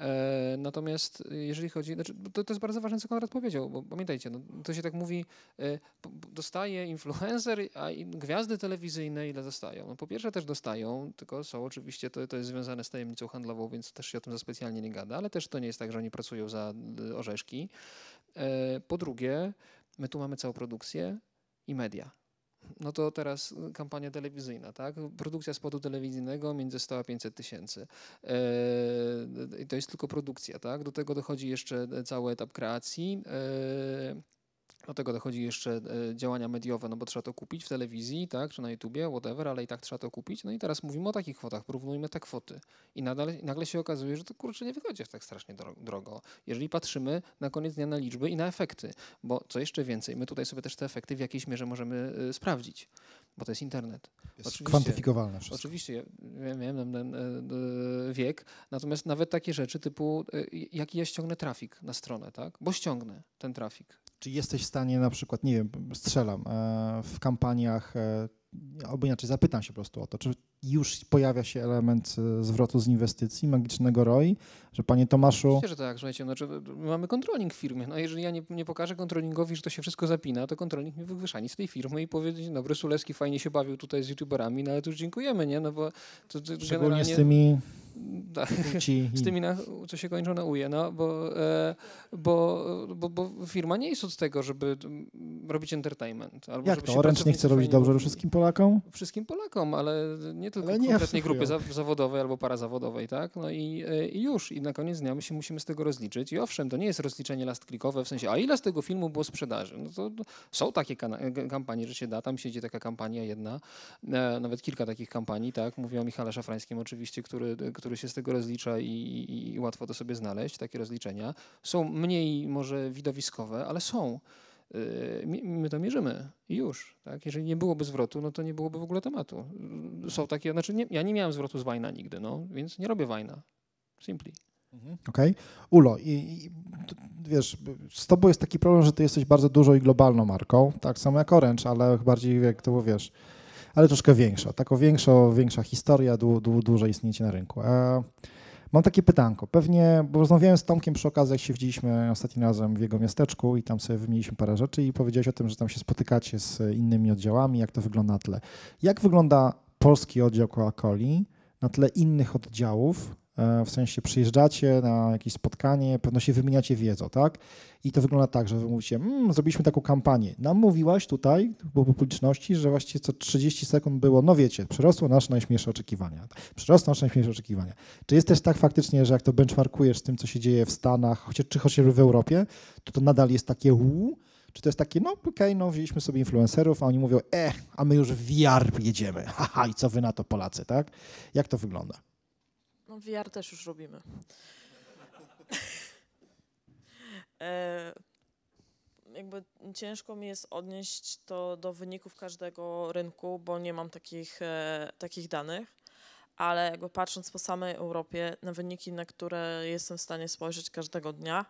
E, natomiast jeżeli chodzi, znaczy, to, to jest bardzo ważne, co Konrad powiedział, bo pamiętajcie, no, to się tak mówi, dostaje influencer, a gwiazdy telewizyjne ile dostają? No, po pierwsze też dostają, tylko są Oczywiście to, to jest związane z tajemnicą handlową, więc też się o tym za specjalnie nie gada, ale też to nie jest tak, że oni pracują za e, orzeszki. E, po drugie, my tu mamy całą produkcję i media. No to teraz e, kampania telewizyjna, tak? Produkcja spodu telewizyjnego między 100 a 500 tysięcy. To jest tylko produkcja, tak? Do tego dochodzi jeszcze cały etap kreacji. Do tego dochodzi jeszcze e, działania mediowe, no bo trzeba to kupić w telewizji, tak, czy na YouTubie, whatever, ale i tak trzeba to kupić. No i teraz mówimy o takich kwotach, porównujmy te kwoty. I nadal, nagle się okazuje, że to kurczę nie wychodzi aż tak strasznie drogo, jeżeli patrzymy na koniec dnia na liczby i na efekty. Bo co jeszcze więcej, my tutaj sobie też te efekty w jakiejś mierze możemy e, sprawdzić, bo to jest internet. Jest oczywiście, kwantyfikowalne wszystko. Oczywiście, ja wiem, wiem ten e, wiek, natomiast nawet takie rzeczy typu jaki ja ściągnę trafik na stronę, tak, bo ściągnę ten trafik czy jesteś w stanie na przykład, nie wiem, strzelam, e, w kampaniach, e, albo inaczej zapytam się po prostu o to, czy już pojawia się element e, zwrotu z inwestycji, magicznego ROI, że panie Tomaszu... Myślę, że tak, słuchajcie, znaczy, mamy kontroling w firmie, no jeżeli ja nie, nie pokażę kontrolingowi, że to się wszystko zapina, to kontroling mnie wygwyszani z tej firmy i powie, no Brysulewski fajnie się bawił tutaj z youtuberami, no ale to już dziękujemy, nie, no bo to, to generalnie... z tymi... Tak. z tymi, na, co się kończą na uje, no, bo, e, bo, bo, bo, firma nie jest od tego, żeby robić entertainment. Albo Jak żeby to? Orange nie chce robić dobrze wszystkim Polakom? Wszystkim Polakom, ale nie nie tylko nie konkretnej grupy no. zawodowej albo parazawodowej, tak? No i, e, i, już, i na koniec dnia my się musimy z tego rozliczyć. I owszem, to nie jest rozliczenie last klikowe w sensie, a ile z tego filmu było sprzedaży? No to są takie e, kampanie, że się da, tam siedzi taka kampania jedna, e, nawet kilka takich kampanii, tak? Mówię o Michale Szafrańskim oczywiście, który, który się z tego rozlicza i, i, i łatwo to sobie znaleźć, takie rozliczenia. Są mniej może widowiskowe, ale są. Y, my to mierzymy i już. Tak? Jeżeli nie byłoby zwrotu, no to nie byłoby w ogóle tematu. Są takie, znaczy nie, ja nie miałem zwrotu z Wajna nigdy, no, więc nie robię Wajna. Simply. Mhm. Okej. Okay. Ulo, i, i, wiesz, z tobą jest taki problem, że ty jesteś bardzo dużą i globalną marką, tak samo jak Orange, ale bardziej, jak to wiesz, ale troszkę większa, taką większą, większa historia, dłu, dłu, duże istnienie na rynku. E Mam takie pytanko. Pewnie, bo rozmawiałem z Tomkiem przy okazji, jak się widzieliśmy ostatnim razem w jego miasteczku i tam sobie wymieniliśmy parę rzeczy i powiedziałeś o tym, że tam się spotykacie z innymi oddziałami, jak to wygląda na tle. Jak wygląda polski oddział Coca-Coli na tle innych oddziałów E, w sensie przyjeżdżacie na jakieś spotkanie, pewno się wymieniacie wiedzą, tak? I to wygląda tak, że wy mówicie, mmm, zrobiliśmy taką kampanię. Nam mówiłaś tutaj, bo po publiczności, że właściwie co 30 sekund było, no wiecie, przerosło nasze najśmielsze oczekiwania. Tak? Przerosło nasze najśmielsze oczekiwania. Czy jest też tak faktycznie, że jak to benchmarkujesz z tym, co się dzieje w Stanach, chociaż, czy chociażby w Europie, to to nadal jest takie uuu, czy to jest takie, no okej, okay, no wzięliśmy sobie influencerów, a oni mówią, e, a my już w VR jedziemy, haha, i co wy na to Polacy, tak? Jak to wygląda? VR też już robimy. e, jakby ciężko mi jest odnieść to do wyników każdego rynku, bo nie mam takich, e, takich danych, ale jakby patrząc po samej Europie na wyniki, na które jestem w stanie spojrzeć każdego dnia,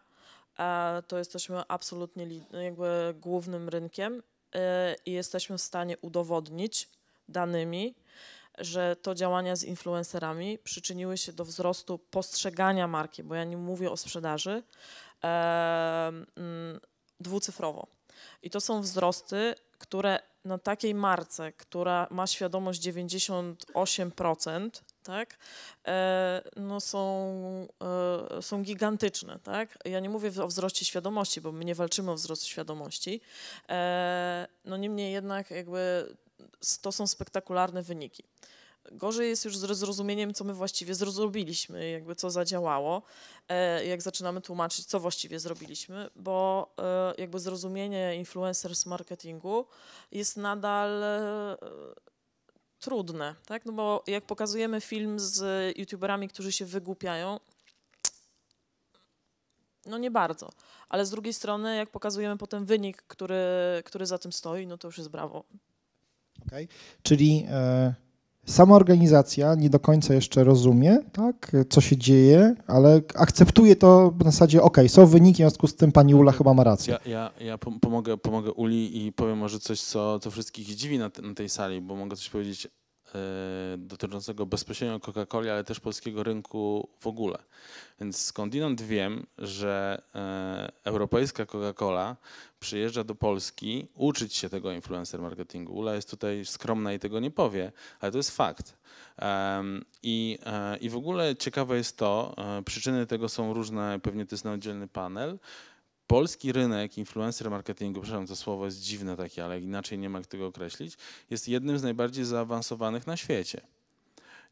e, to jesteśmy absolutnie jakby głównym rynkiem e, i jesteśmy w stanie udowodnić danymi, że to działania z influencerami przyczyniły się do wzrostu postrzegania marki, bo ja nie mówię o sprzedaży, e, dwucyfrowo. I to są wzrosty, które na takiej marce, która ma świadomość 98%, tak, e, no są, e, są gigantyczne. Tak? Ja nie mówię o wzroście świadomości, bo my nie walczymy o wzrost świadomości. E, no niemniej jednak jakby to są spektakularne wyniki. Gorzej jest już z zrozumieniem, co my właściwie zrobiliśmy, jakby co zadziałało, e, jak zaczynamy tłumaczyć, co właściwie zrobiliśmy, bo e, jakby zrozumienie influencers marketingu jest nadal e, trudne, tak? No bo jak pokazujemy film z youtuberami, którzy się wygłupiają, no nie bardzo. Ale z drugiej strony, jak pokazujemy potem wynik, który, który za tym stoi, no to już jest brawo. Okay? Czyli e, sama organizacja nie do końca jeszcze rozumie, tak, co się dzieje, ale akceptuje to w zasadzie, ok, są wyniki, w związku z tym pani Ula chyba ma rację. Ja, ja, ja pomogę, pomogę Uli i powiem może coś, co, co wszystkich dziwi na, te, na tej sali, bo mogę coś powiedzieć E, dotyczącego bezpośrednio Coca-Coli, ale też polskiego rynku w ogóle. Więc skądinąd wiem, że e, europejska Coca-Cola przyjeżdża do Polski uczyć się tego influencer marketingu. Ula jest tutaj skromna i tego nie powie, ale to jest fakt. I, e, I w ogóle ciekawe jest to, przyczyny tego są różne, pewnie to jest na oddzielny panel, polski rynek influencer marketingu, przepraszam, to słowo jest dziwne takie, ale inaczej nie ma jak tego określić, jest jednym z najbardziej zaawansowanych na świecie.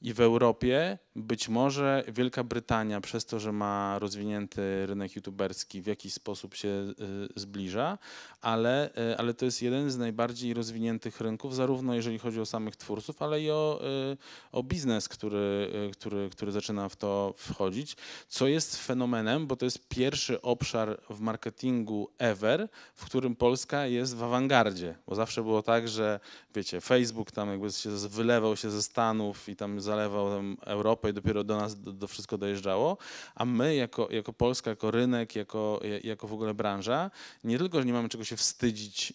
I w Europie być może Wielka Brytania, przez to, że ma rozwinięty rynek youtuberski, w jakiś sposób się y, zbliża, ale, y, ale to jest jeden z najbardziej rozwiniętych rynków, zarówno jeżeli chodzi o samych twórców, ale i o, y, o biznes, który, który, który zaczyna w to wchodzić, co jest fenomenem, bo to jest pierwszy obszar w marketingu ever, w którym Polska jest w awangardzie, bo zawsze było tak, że wiecie, Facebook tam jakby się wylewał się ze Stanów i tam zalewał tam Europę Europa i dopiero do nas do, do wszystko dojeżdżało, a my jako, jako Polska, jako rynek, jako, jako w ogóle branża, nie tylko, że nie mamy czego się wstydzić,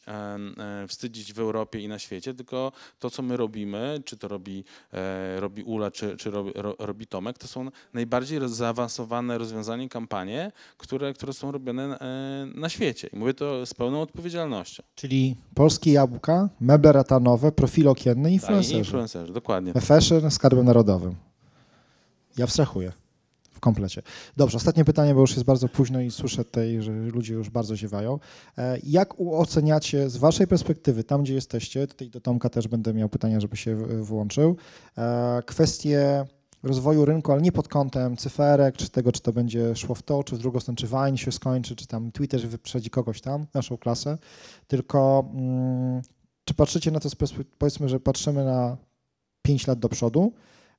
wstydzić w Europie i na świecie, tylko to, co my robimy, czy to robi, e, robi Ula, czy, czy robi, robi Tomek, to są najbardziej zaawansowane rozwiązania kampanie, które, które są robione e, na świecie. I mówię to z pełną odpowiedzialnością. Czyli polskie jabłka, meble ratanowe, profil okienny i tak, influencerzy. Tak, influencerzy, dokładnie. E, fashion, skarbem narodowym. Ja wstrachuję. W komplecie. Dobrze, ostatnie pytanie, bo już jest bardzo późno i słyszę tej, że ludzie już bardzo ziewają. E, jak oceniacie z waszej perspektywy, tam gdzie jesteście, tutaj do Tomka też będę miał pytania, żeby się włączył, e, kwestie rozwoju rynku, ale nie pod kątem cyferek, czy tego, czy to będzie szło w to, czy w drugą stronę, czy Vine się skończy, czy tam Twitter wyprzedzi kogoś tam, naszą klasę, tylko mm, czy patrzycie na to, powiedzmy, że patrzymy na 5 lat do przodu,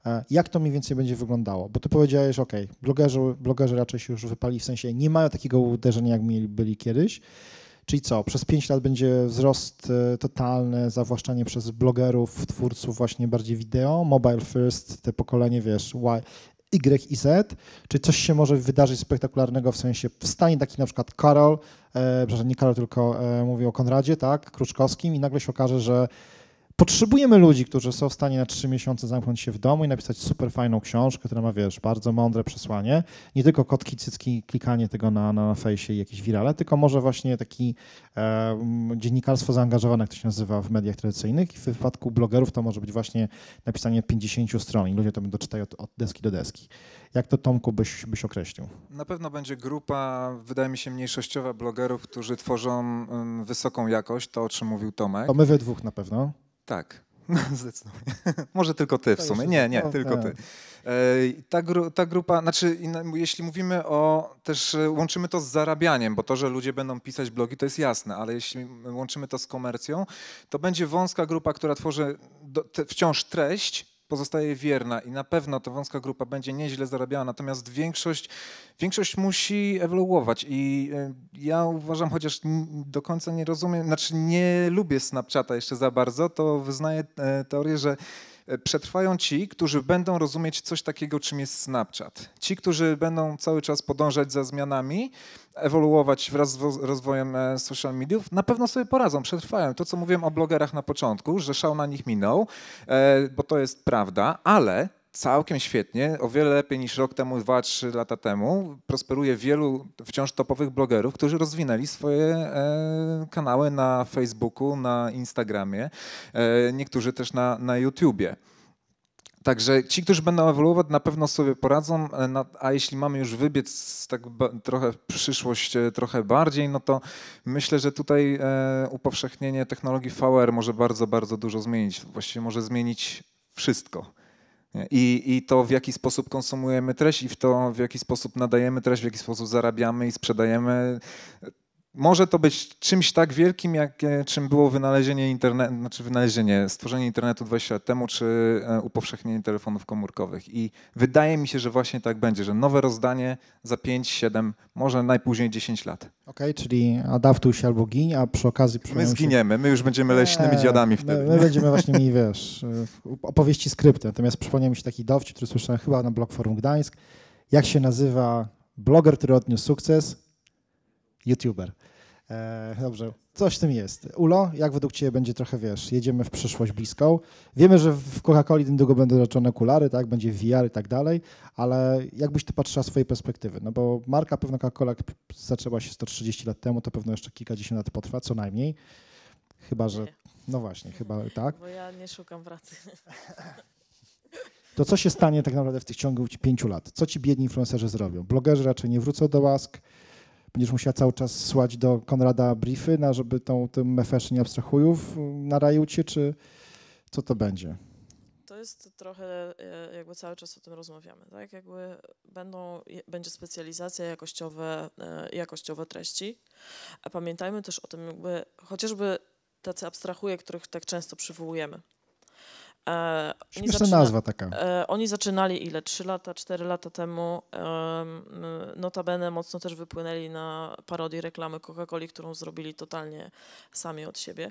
E, jak to mniej więcej będzie wyglądało? Bo ty powiedziałeś, ok, blogerzy, blogerzy raczej się już wypali, w sensie nie mają takiego uderzenia, jak mieli, byli kiedyś. Czyli co, przez 5 lat będzie wzrost e, totalny, zawłaszczanie przez blogerów, twórców właśnie bardziej wideo, mobile first, te pokolenie, wiesz, y, y i Z, czy coś się może wydarzyć spektakularnego, w sensie stanie taki na przykład Karol, e, przepraszam, nie Karol, tylko e, mówię o Konradzie, tak, Kruczkowskim i nagle się okaże, że Potrzebujemy ludzi, którzy są w stanie na trzy miesiące zamknąć się w domu i napisać super fajną książkę, która ma, wiesz, bardzo mądre przesłanie. Nie tylko kotki, cycki, klikanie tego na, na, fejsie i jakieś wirale, tylko może właśnie taki e, dziennikarstwo zaangażowane, jak to się nazywa w mediach tradycyjnych. I w wypadku blogerów to może być właśnie napisanie 50 stron i ludzie to będą czytać od, od deski do deski. Jak to, Tomku, byś, byś określił? Na pewno będzie grupa, wydaje mi się, mniejszościowa blogerów, którzy tworzą wysoką jakość, to o czym mówił Tomek. To my we dwóch na pewno. Tak. No, zdecydowanie. Może tylko ty w sumie. Nie, nie, no, tylko tak. ty. Ta, gru, ta grupa, znaczy jeśli mówimy o, też e, łączymy to z zarabianiem, bo to, że ludzie będą pisać blogi, to jest jasne, ale jeśli łączymy to z komercją, to będzie wąska grupa, która tworzy do, te, wciąż treść, pozostaje wierna i na pewno ta wąska grupa będzie nieźle zarabiała, natomiast większość, większość musi ewoluować i e, ja uważam, chociaż do końca nie rozumiem, znaczy nie lubię Snapchata jeszcze za bardzo, to wyznaję e, teorię, że E, przetrwają ci, którzy będą rozumieć coś takiego, czym jest Snapchat. Ci, którzy będą cały czas podążać za zmianami, ewoluować wraz z rozwojem e, social mediów, na pewno sobie poradzą, przetrwają. To, co mówiłem o blogerach na początku, że szał na nich minął, e, bo to jest prawda, ale całkiem świetnie, o wiele lepiej niż rok temu, dwa, trzy lata temu. Prosperuje wielu wciąż topowych blogerów, którzy rozwinęli swoje e, kanały na Facebooku, na Instagramie, e, niektórzy też na, na YouTubie. Także ci, którzy będą ewoluować, na pewno sobie poradzą, e, a jeśli mamy już wybiec tak trochę przyszłość trochę bardziej, no to myślę, że tutaj upowszechnienie technologii VR może bardzo, bardzo dużo zmienić. Właściwie może zmienić wszystko. I, I to, w jaki sposób konsumujemy treść, i w to, w jaki sposób nadajemy treść, w jaki sposób zarabiamy i sprzedajemy, może to być czymś tak wielkim, jak, e, czym było wynalezienie internetu, znaczy wynalezienie, stworzenie internetu 20 lat temu, czy e, upowszechnienie telefonów komórkowych. I wydaje mi się, że właśnie tak będzie, że nowe rozdanie za 5, 7, może najpóźniej 10 lat. Okej, okay, czyli adaptuj się albo gin, a przy okazji... My zginiemy, się... my już będziemy leśnymi dziadami wtedy. My, my będziemy właśnie mi, wiesz, e, opowieści skrypty. Natomiast przypomniał mi się taki dowcip, który słyszałem chyba na Blog Forum Gdańsk. Jak się nazywa bloger, który odniósł sukces? YouTuber. E, dobrze, coś w tym jest. Ulo, jak według Ciebie będzie trochę, wiesz, jedziemy w przyszłość bliską. Wiemy, że w Coca-Coli niedługo będą raczone okulary, tak, będzie VR i tak dalej, ale jakbyś Ty patrzyła z swojej perspektywy? No bo marka pewno Coca-Cola zaczęła się 130 lat temu, to pewno jeszcze kilkadziesiąt lat potrwa, co najmniej. Chyba, że... No właśnie, chyba tak. Bo ja nie szukam pracy. To co się stanie tak naprawdę w tych ciągu pięciu lat? Co ci biedni influencerzy zrobią? Blogerzy raczej nie wrócą do łask, będziesz musiała cały czas słać do Konrada briefy, na żeby tą, tym mefesz nie abstrahujów na rajucie czy co to będzie? To jest trochę, e, jakby cały czas o tym rozmawiamy, tak? Jakby będą, będzie specjalizacja jakościowe, e, jakościowe treści, a pamiętajmy też o tym, jakby chociażby tacy abstrahuje, których tak często przywołujemy. E, zaczyna, nazwa taka. E, oni zaczynali ile? 3 lata, 4 lata temu. notabene mocno też wypłynęli na parodii reklamy Coca-Coli, którą zrobili totalnie sami od siebie.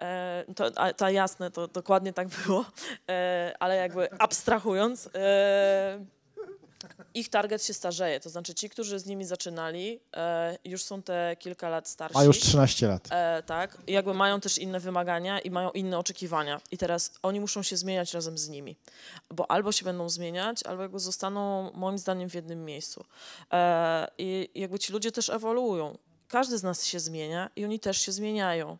E, to, a, jasne, to dokładnie tak było, e, ale jakby abstrahując, ich target się starzeje, to znaczy ci, którzy z nimi zaczynali, e, już są te kilka lat starsi. A już 13 lat. E, tak, jakby mają też inne wymagania i mają inne oczekiwania. I teraz oni muszą się zmieniać razem z nimi, bo albo się będą zmieniać, albo jakby zostaną moim zdaniem w jednym miejscu. E, I jakby ci ludzie też ewoluują każdy z nas się zmienia i oni też się zmieniają.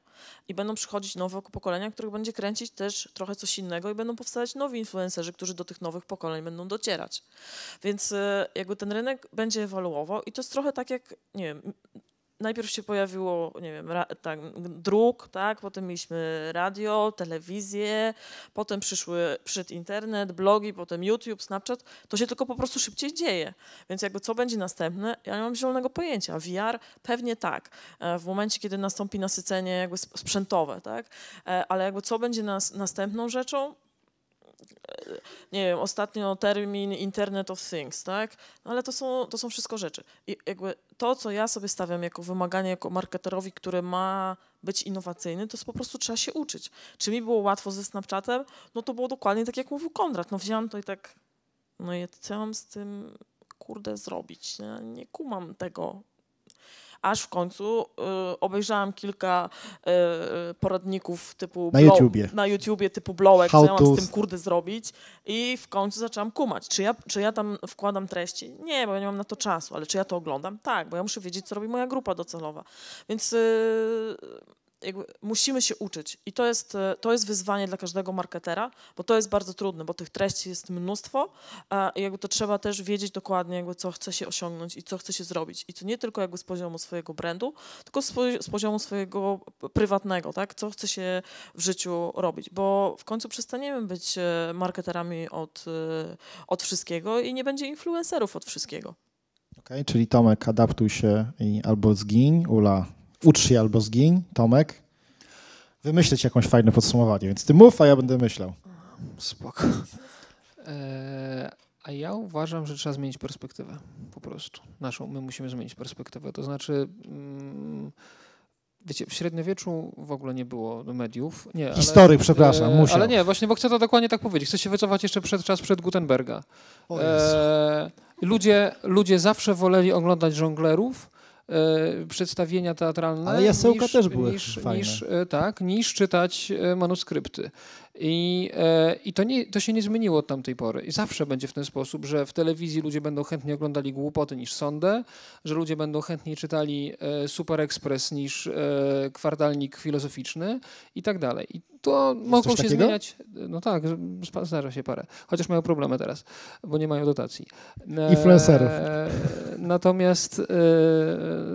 I będą przychodzić nowe pokolenia, których będzie kręcić też trochę coś innego i będą powstawać nowi influencerzy, którzy do tych nowych pokoleń będą docierać. Więc e, jakby ten rynek będzie ewoluował i to jest trochę tak jak, nie wiem, najpierw się pojawiło, nie wiem, ra, tak, druk, tak, potem mieliśmy radio, telewizję, potem przyszły, przyszedł internet, blogi, potem YouTube, Snapchat. To się tylko po prostu szybciej dzieje. Więc jakby co będzie następne, ja nie mam zielonego pojęcia. VR pewnie tak, e, w momencie, kiedy nastąpi nasycenie jakby sprzętowe, tak, e, ale jakby co będzie nas, następną rzeczą, nie wiem, ostatnio termin Internet of Things, tak? No ale to są, to są wszystko rzeczy. I jakby to, co ja sobie stawiam jako wymaganie, jako marketerowi, który ma być innowacyjny, to jest po prostu trzeba się uczyć. Czy mi było łatwo ze Snapchatem? No to było dokładnie tak, jak mówił Konrad. No wziąłem to i tak, no i co mam z tym, kurde, zrobić? Nie, no, nie kumam tego aż w końcu y, obejrzałam kilka y, y, poradników typu... Na blow, YouTubie. Na YouTubie typu blowek, co ja mam z tym kurde zrobić i w końcu zaczęłam kumać. Czy ja, czy ja tam wkładam treści? Nie, bo ja nie mam na to czasu, ale czy ja to oglądam? Tak, bo ja muszę wiedzieć, co robi moja grupa docelowa. Więc... Y, musimy się uczyć i to jest, e, to jest wyzwanie dla każdego marketera, bo to jest bardzo trudne, bo tych treści jest mnóstwo e, i jakby to trzeba też wiedzieć dokładnie, jakby co chce się osiągnąć i co chce się zrobić. I to nie tylko jakby z poziomu swojego brandu, tylko z poziomu swojego prywatnego, tak? co chce się w życiu robić, bo w końcu przestaniemy być e, marketerami od, od wszystkiego i nie będzie influencerów od wszystkiego. Okay, czyli Tomek, adaptuj się i albo zgiń, Ula, ucz się albo zgiń, Tomek, Wymyślić jakąś fajne podsumowanie. Więc ty mów, a ja będę myślał. Spoko. E, a ja uważam, że trzeba zmienić perspektywę po prostu. Naszą, my musimy zmienić perspektywę. To znaczy... Mm, Wiecie, w średniowieczu w ogóle nie było mediów. Nie, ale, przepraszam, e, musiał. Ale nie, właśnie, bo chcę to dokładnie tak powiedzieć. Chcę się wycofać jeszcze przed czas przed Gutenberga. E, ludzie, ludzie zawsze woleli oglądać żonglerów, E, przedstawienia teatralne. Ale jasełka niż, też były niż, niż, e, tak, niż czytać e, manuskrypty. I, e, i to, nie, to się nie zmieniło od tamtej pory. I zawsze będzie w ten sposób, że w telewizji ludzie będą chętniej oglądali głupoty niż sądę, że ludzie będą chętniej czytali e, Super Express niż e, kwartalnik filozoficzny i tak dalej. I to mogą się takiego? zmieniać. No tak, zdarza się parę. Chociaż mają problemy teraz, bo nie mają dotacji. Influencerów. Natomiast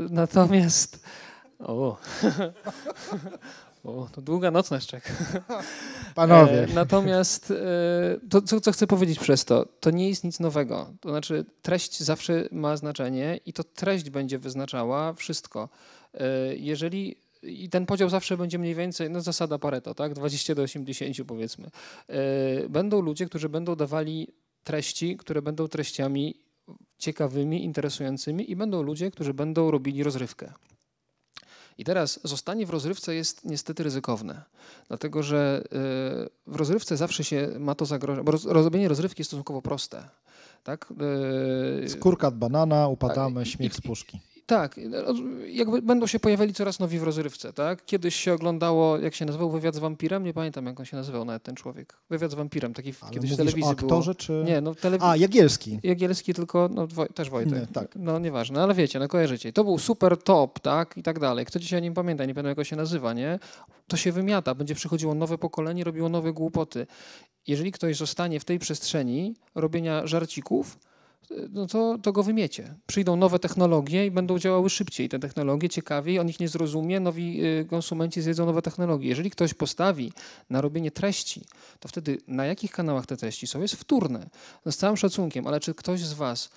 natomiast o bo to długa noc nas czeka. Panowie. E, natomiast e, to, co, co, chcę powiedzieć przez to, to nie jest nic nowego. To znaczy, treść zawsze ma znaczenie i to treść będzie wyznaczała wszystko. E, jeżeli i ten podział zawsze będzie mniej więcej, no zasada Pareto, tak? 20 do 80 powiedzmy. E, będą ludzie, którzy będą dawali treści, które będą treściami ciekawymi, interesującymi i będą ludzie, którzy będą robili rozrywkę. I teraz zostanie w rozrywce jest niestety ryzykowne, dlatego że y, w rozrywce zawsze się ma to zagrożenie, bo robienie rozrywki jest stosunkowo proste. Tak? Y, Skórka od banana, upadamy, tak. śmiech z puszki. Tak, jakby będą się pojawiali coraz nowi w rozrywce, tak? Kiedyś się oglądało, jak się nazywał, wywiad z wampirem, nie pamiętam jak on się nazywał nawet ten człowiek. Wywiad z wampirem, taki Ale kiedyś w telewizji o aktorze, było. czy... Nie, no telewizji... A, Jagielski. Jagielski, tylko no, też Wojtek. Nie, tak. No nieważne, ale wiecie, no kojarzycie. To był super top, tak? I tak dalej. Kto dzisiaj o nim pamięta, nie pamiętam jak on się nazywa, nie? To się wymiata, będzie przychodziło nowe pokolenie, robiło nowe głupoty. Jeżeli ktoś zostanie w tej przestrzeni robienia żarcików, no to, to go wymiecie. Przyjdą nowe technologie i będą działały szybciej te technologie, ciekawiej, on ich nie zrozumie, nowi y, konsumenci zjedzą nowe technologie. Jeżeli ktoś postawi na robienie treści, to wtedy na jakich kanałach te treści są, jest wtórne. No z całym szacunkiem, ale czy ktoś z was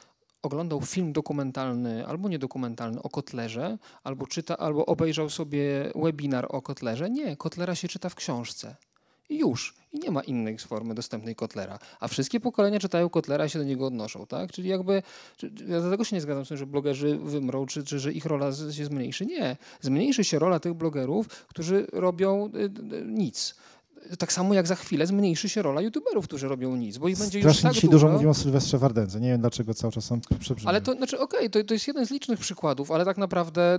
oglądał film dokumentalny albo niedokumentalny o kotlerze, albo czyta, albo obejrzał sobie webinar o kotlerze? Nie, kotlera się czyta w książce już. I nie ma innej formy dostępnej Kotlera. A wszystkie pokolenia czytają Kotlera i się do niego odnoszą, tak? Czyli jakby, czy, ja dlatego się nie zgadzam z tym, że blogerzy wymrą, czy, czy że ich rola się zmniejszy. Nie. Zmniejszy się rola tych blogerów, którzy robią y, y, y, nic tak samo jak za chwilę zmniejszy się rola youtuberów, którzy robią nic, bo ich będzie Strasznie już tak dużo. dużo mówimy o Sylwestrze Wardędze. Nie wiem, dlaczego cały czas są przebrzmiemy. Ale to, znaczy, okej, okay, to, to jest jeden z licznych przykładów, ale tak naprawdę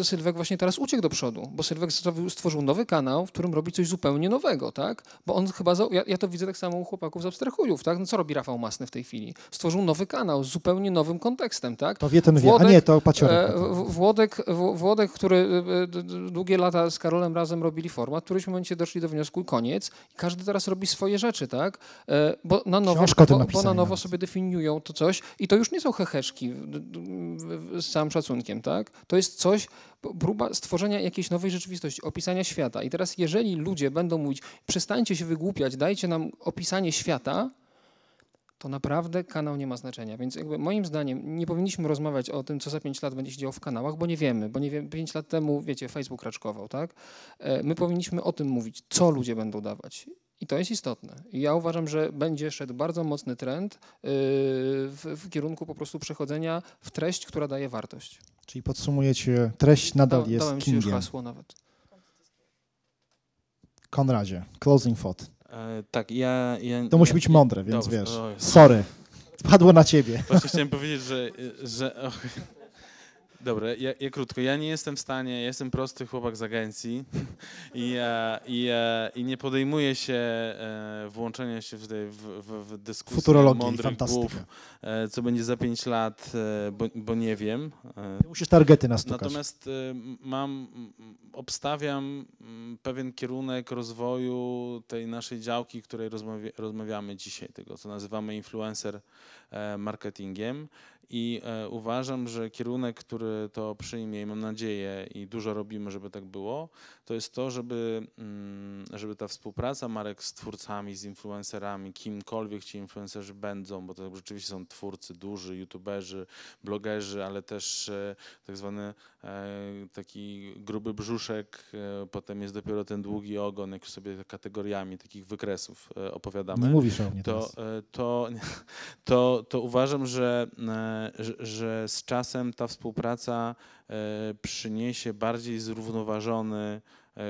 e, Sylwek właśnie teraz uciekł do przodu, bo Sylwek stworzył, nowy kanał, w którym robi coś zupełnie nowego, tak? Bo on chyba, za, ja, ja, to widzę tak samo u chłopaków z Abstrahujów, tak? No co robi Rafał Masny w tej chwili? Stworzył nowy kanał z zupełnie nowym kontekstem, tak? To wie ten wie, a nie, to Paciorek. E, Włodek, w, Włodek, który e, długie lata z Karolem razem robili format, w którymś momencie doszli do wniosku, koniec i każdy teraz robi swoje rzeczy, tak? E, bo na nowo, bo, bo, na nowo sobie definiują to coś i to już nie są heheszki z całym szacunkiem, tak? To jest coś, próba stworzenia jakiejś nowej rzeczywistości, opisania świata. I teraz jeżeli ludzie będą mówić, przestańcie się wygłupiać, dajcie nam opisanie świata, to naprawdę kanał nie ma znaczenia. Więc moim zdaniem nie powinniśmy rozmawiać o tym, co za 5 lat będzie się działo w kanałach, bo nie wiemy, bo nie wiem, 5 lat temu, wiecie, Facebook raczkował, tak? E, my powinniśmy o tym mówić, co ludzie będą dawać. I to jest istotne. I ja uważam, że będzie szedł bardzo mocny trend e, w, w kierunku po prostu przechodzenia w treść, która daje wartość. Czyli podsumujecie, treść nadal da, jest dałem kingiem. Dałem ci już hasło nawet. Konradzie, closing thought. E, tak, ja, ja... To musi być mądre, więc Dobrze, wiesz. Sorry. Spadło na ciebie. Właśnie chciałem powiedzieć, że, że Dobra, ja, ja, krótko. Ja nie jestem w stanie, ja jestem prosty chłopak z agencji i, e, i, e, i nie podejmuję się e, włączenia się w, w, w dyskusję mądrych głów, co będzie za pięć lat, bo, bo nie wiem. Musisz targety nastukać. Natomiast mam, obstawiam pewien kierunek rozwoju tej naszej działki, której rozmawiamy dzisiaj, tego co nazywamy influencer marketingiem i e, uważam, że kierunek, który to przyjmie, i mam nadzieję, i dużo robimy, żeby tak było, to jest to, żeby, mm, żeby ta współpraca marek z twórcami, z influencerami, kimkolwiek ci influencerzy będą, bo to rzeczywiście są twórcy duży, youtuberzy, blogerzy, ale też e, tak zwany e, taki gruby brzuszek, e, potem jest dopiero ten długi ogon, jak sobie kategoriami takich wykresów e, opowiadamy. Nie mówisz o mnie to, e, to, to, to uważam, że że z czasem ta współpraca e, przyniesie bardziej zrównoważony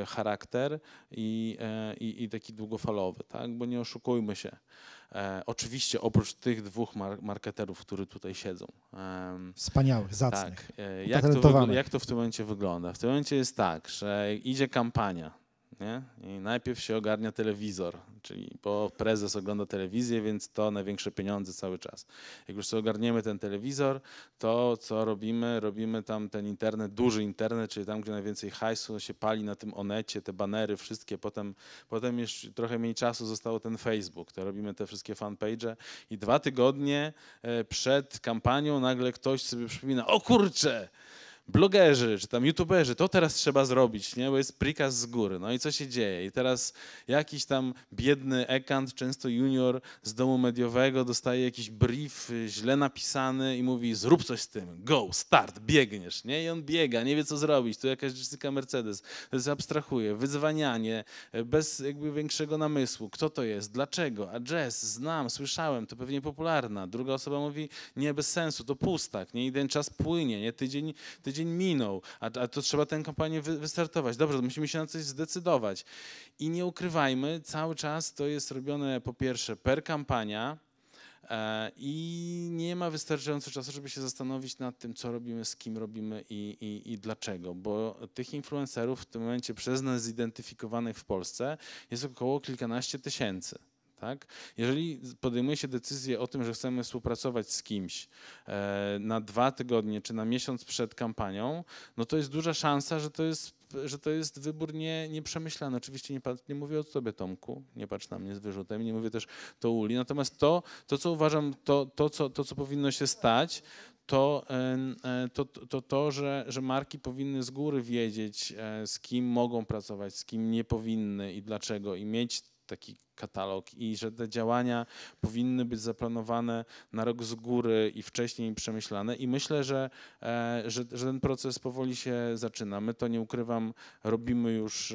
e, charakter i, e, i, i taki długofalowy, tak? bo nie oszukujmy się. Oczywiście oprócz tych dwóch marketerów, którzy tutaj siedzą. Wspaniałych, zacnych. Tak. Jak, to, jak to w tym momencie wygląda? W tym momencie jest tak, że idzie kampania, nie? I najpierw się ogarnia telewizor, czyli bo prezes ogląda telewizję, więc to największe pieniądze cały czas. Jak już sobie ogarniemy ten telewizor, to co robimy? Robimy tam ten internet, duży internet, czyli tam, gdzie najwięcej hajsu się pali na tym onecie, te banery, wszystkie. Potem, potem już trochę mniej czasu zostało ten Facebook, to robimy te wszystkie fanpage e i dwa tygodnie e, przed kampanią nagle ktoś sobie przypomina, o kurcze! blogerzy, czy tam youtuberzy, to teraz trzeba zrobić, nie? bo jest prikaz z góry. No i co się dzieje? I teraz jakiś tam biedny ekant, często junior z domu mediowego dostaje jakiś brief y, źle napisany i mówi zrób coś z tym, go, start, biegniesz. Nie? I on biega, nie wie co zrobić, tu jakaś Jessica Mercedes, abstrahuje, wyzwanianie, y, bez jakby większego namysłu, kto to jest, dlaczego, a jazz znam, słyszałem, to pewnie popularna. Druga osoba mówi, nie, bez sensu, to pustak, nie? I ten czas płynie, nie? Tydzień, tydzień tydzień minął, a, a to trzeba tę kampanię wy, wystartować. Dobrze, to musimy się na coś zdecydować. I nie ukrywajmy, cały czas to jest robione po pierwsze per kampania, e, i nie ma wystarczająco czasu, żeby się zastanowić nad tym, co robimy, z kim robimy i, i, i, dlaczego, bo tych influencerów w tym momencie przez nas zidentyfikowanych w Polsce jest około kilkanaście tysięcy. Tak? Jeżeli podejmuje się decyzję o tym, że chcemy współpracować z kimś e, na dwa tygodnie czy na miesiąc przed kampanią, no to jest duża szansa, że to jest, że to jest wybór nie, nieprzemyślany. Oczywiście nie, nie mówię o tobie, Tomku, nie patrz na mnie z wyrzutem, nie mówię też to Uli. Natomiast to, to co uważam, to, to, co, to, co powinno się stać, to e, e, to, to, to że, że marki powinny z góry wiedzieć, z kim mogą pracować, z kim nie powinny i dlaczego, i mieć taki katalog i że te działania powinny być zaplanowane na rok z góry i wcześniej przemyślane i myślę, że, e, że, że ten proces powoli się zaczyna. My to nie ukrywam, robimy już e,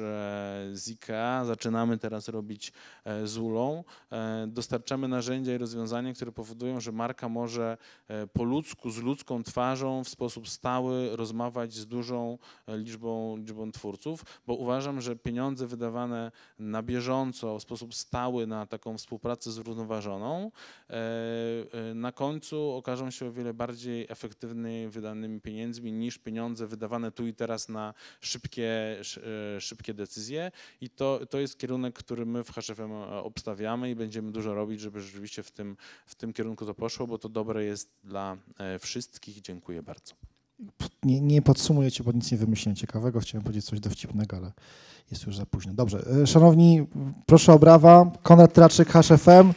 z IKEA, zaczynamy teraz robić e, z Ulą. Dostarczamy narzędzia i rozwiązania, które powodują, że marka może po ludzku, z ludzką twarzą w sposób stały rozmawiać z dużą liczbą, liczbą twórców, bo uważam, że pieniądze wydawane na bieżąco w sposób stały stały na taką współpracę zrównoważoną, e, e, na końcu okażą się o wiele bardziej efektywnymi wydanymi pieniędzmi niż pieniądze wydawane tu i teraz na szybkie, e, szybkie decyzje. I to, to jest kierunek, który my w HFM obstawiamy i będziemy dużo robić, żeby rzeczywiście w tym, w tym kierunku to poszło, bo to dobre jest dla wszystkich. Dziękuję bardzo nie, nie podsumujecie, bo nic nie wymyśliłem ciekawego. Chciałem powiedzieć coś dowcipnego, ale jest już za późno. Dobrze. E, szanowni, proszę o brawa. Konrad Traczyk, HFM.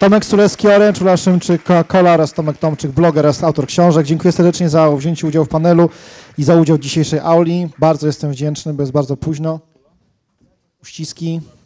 Tomek Sulewski, Oręcz, Ula Szymczyk, Coca-Cola oraz Tomek Tomczyk, bloger oraz autor książek. Dziękuję serdecznie za wzięcie udziału w panelu i za udział w dzisiejszej auli. Bardzo jestem wdzięczny, bo jest bardzo późno. Uściski.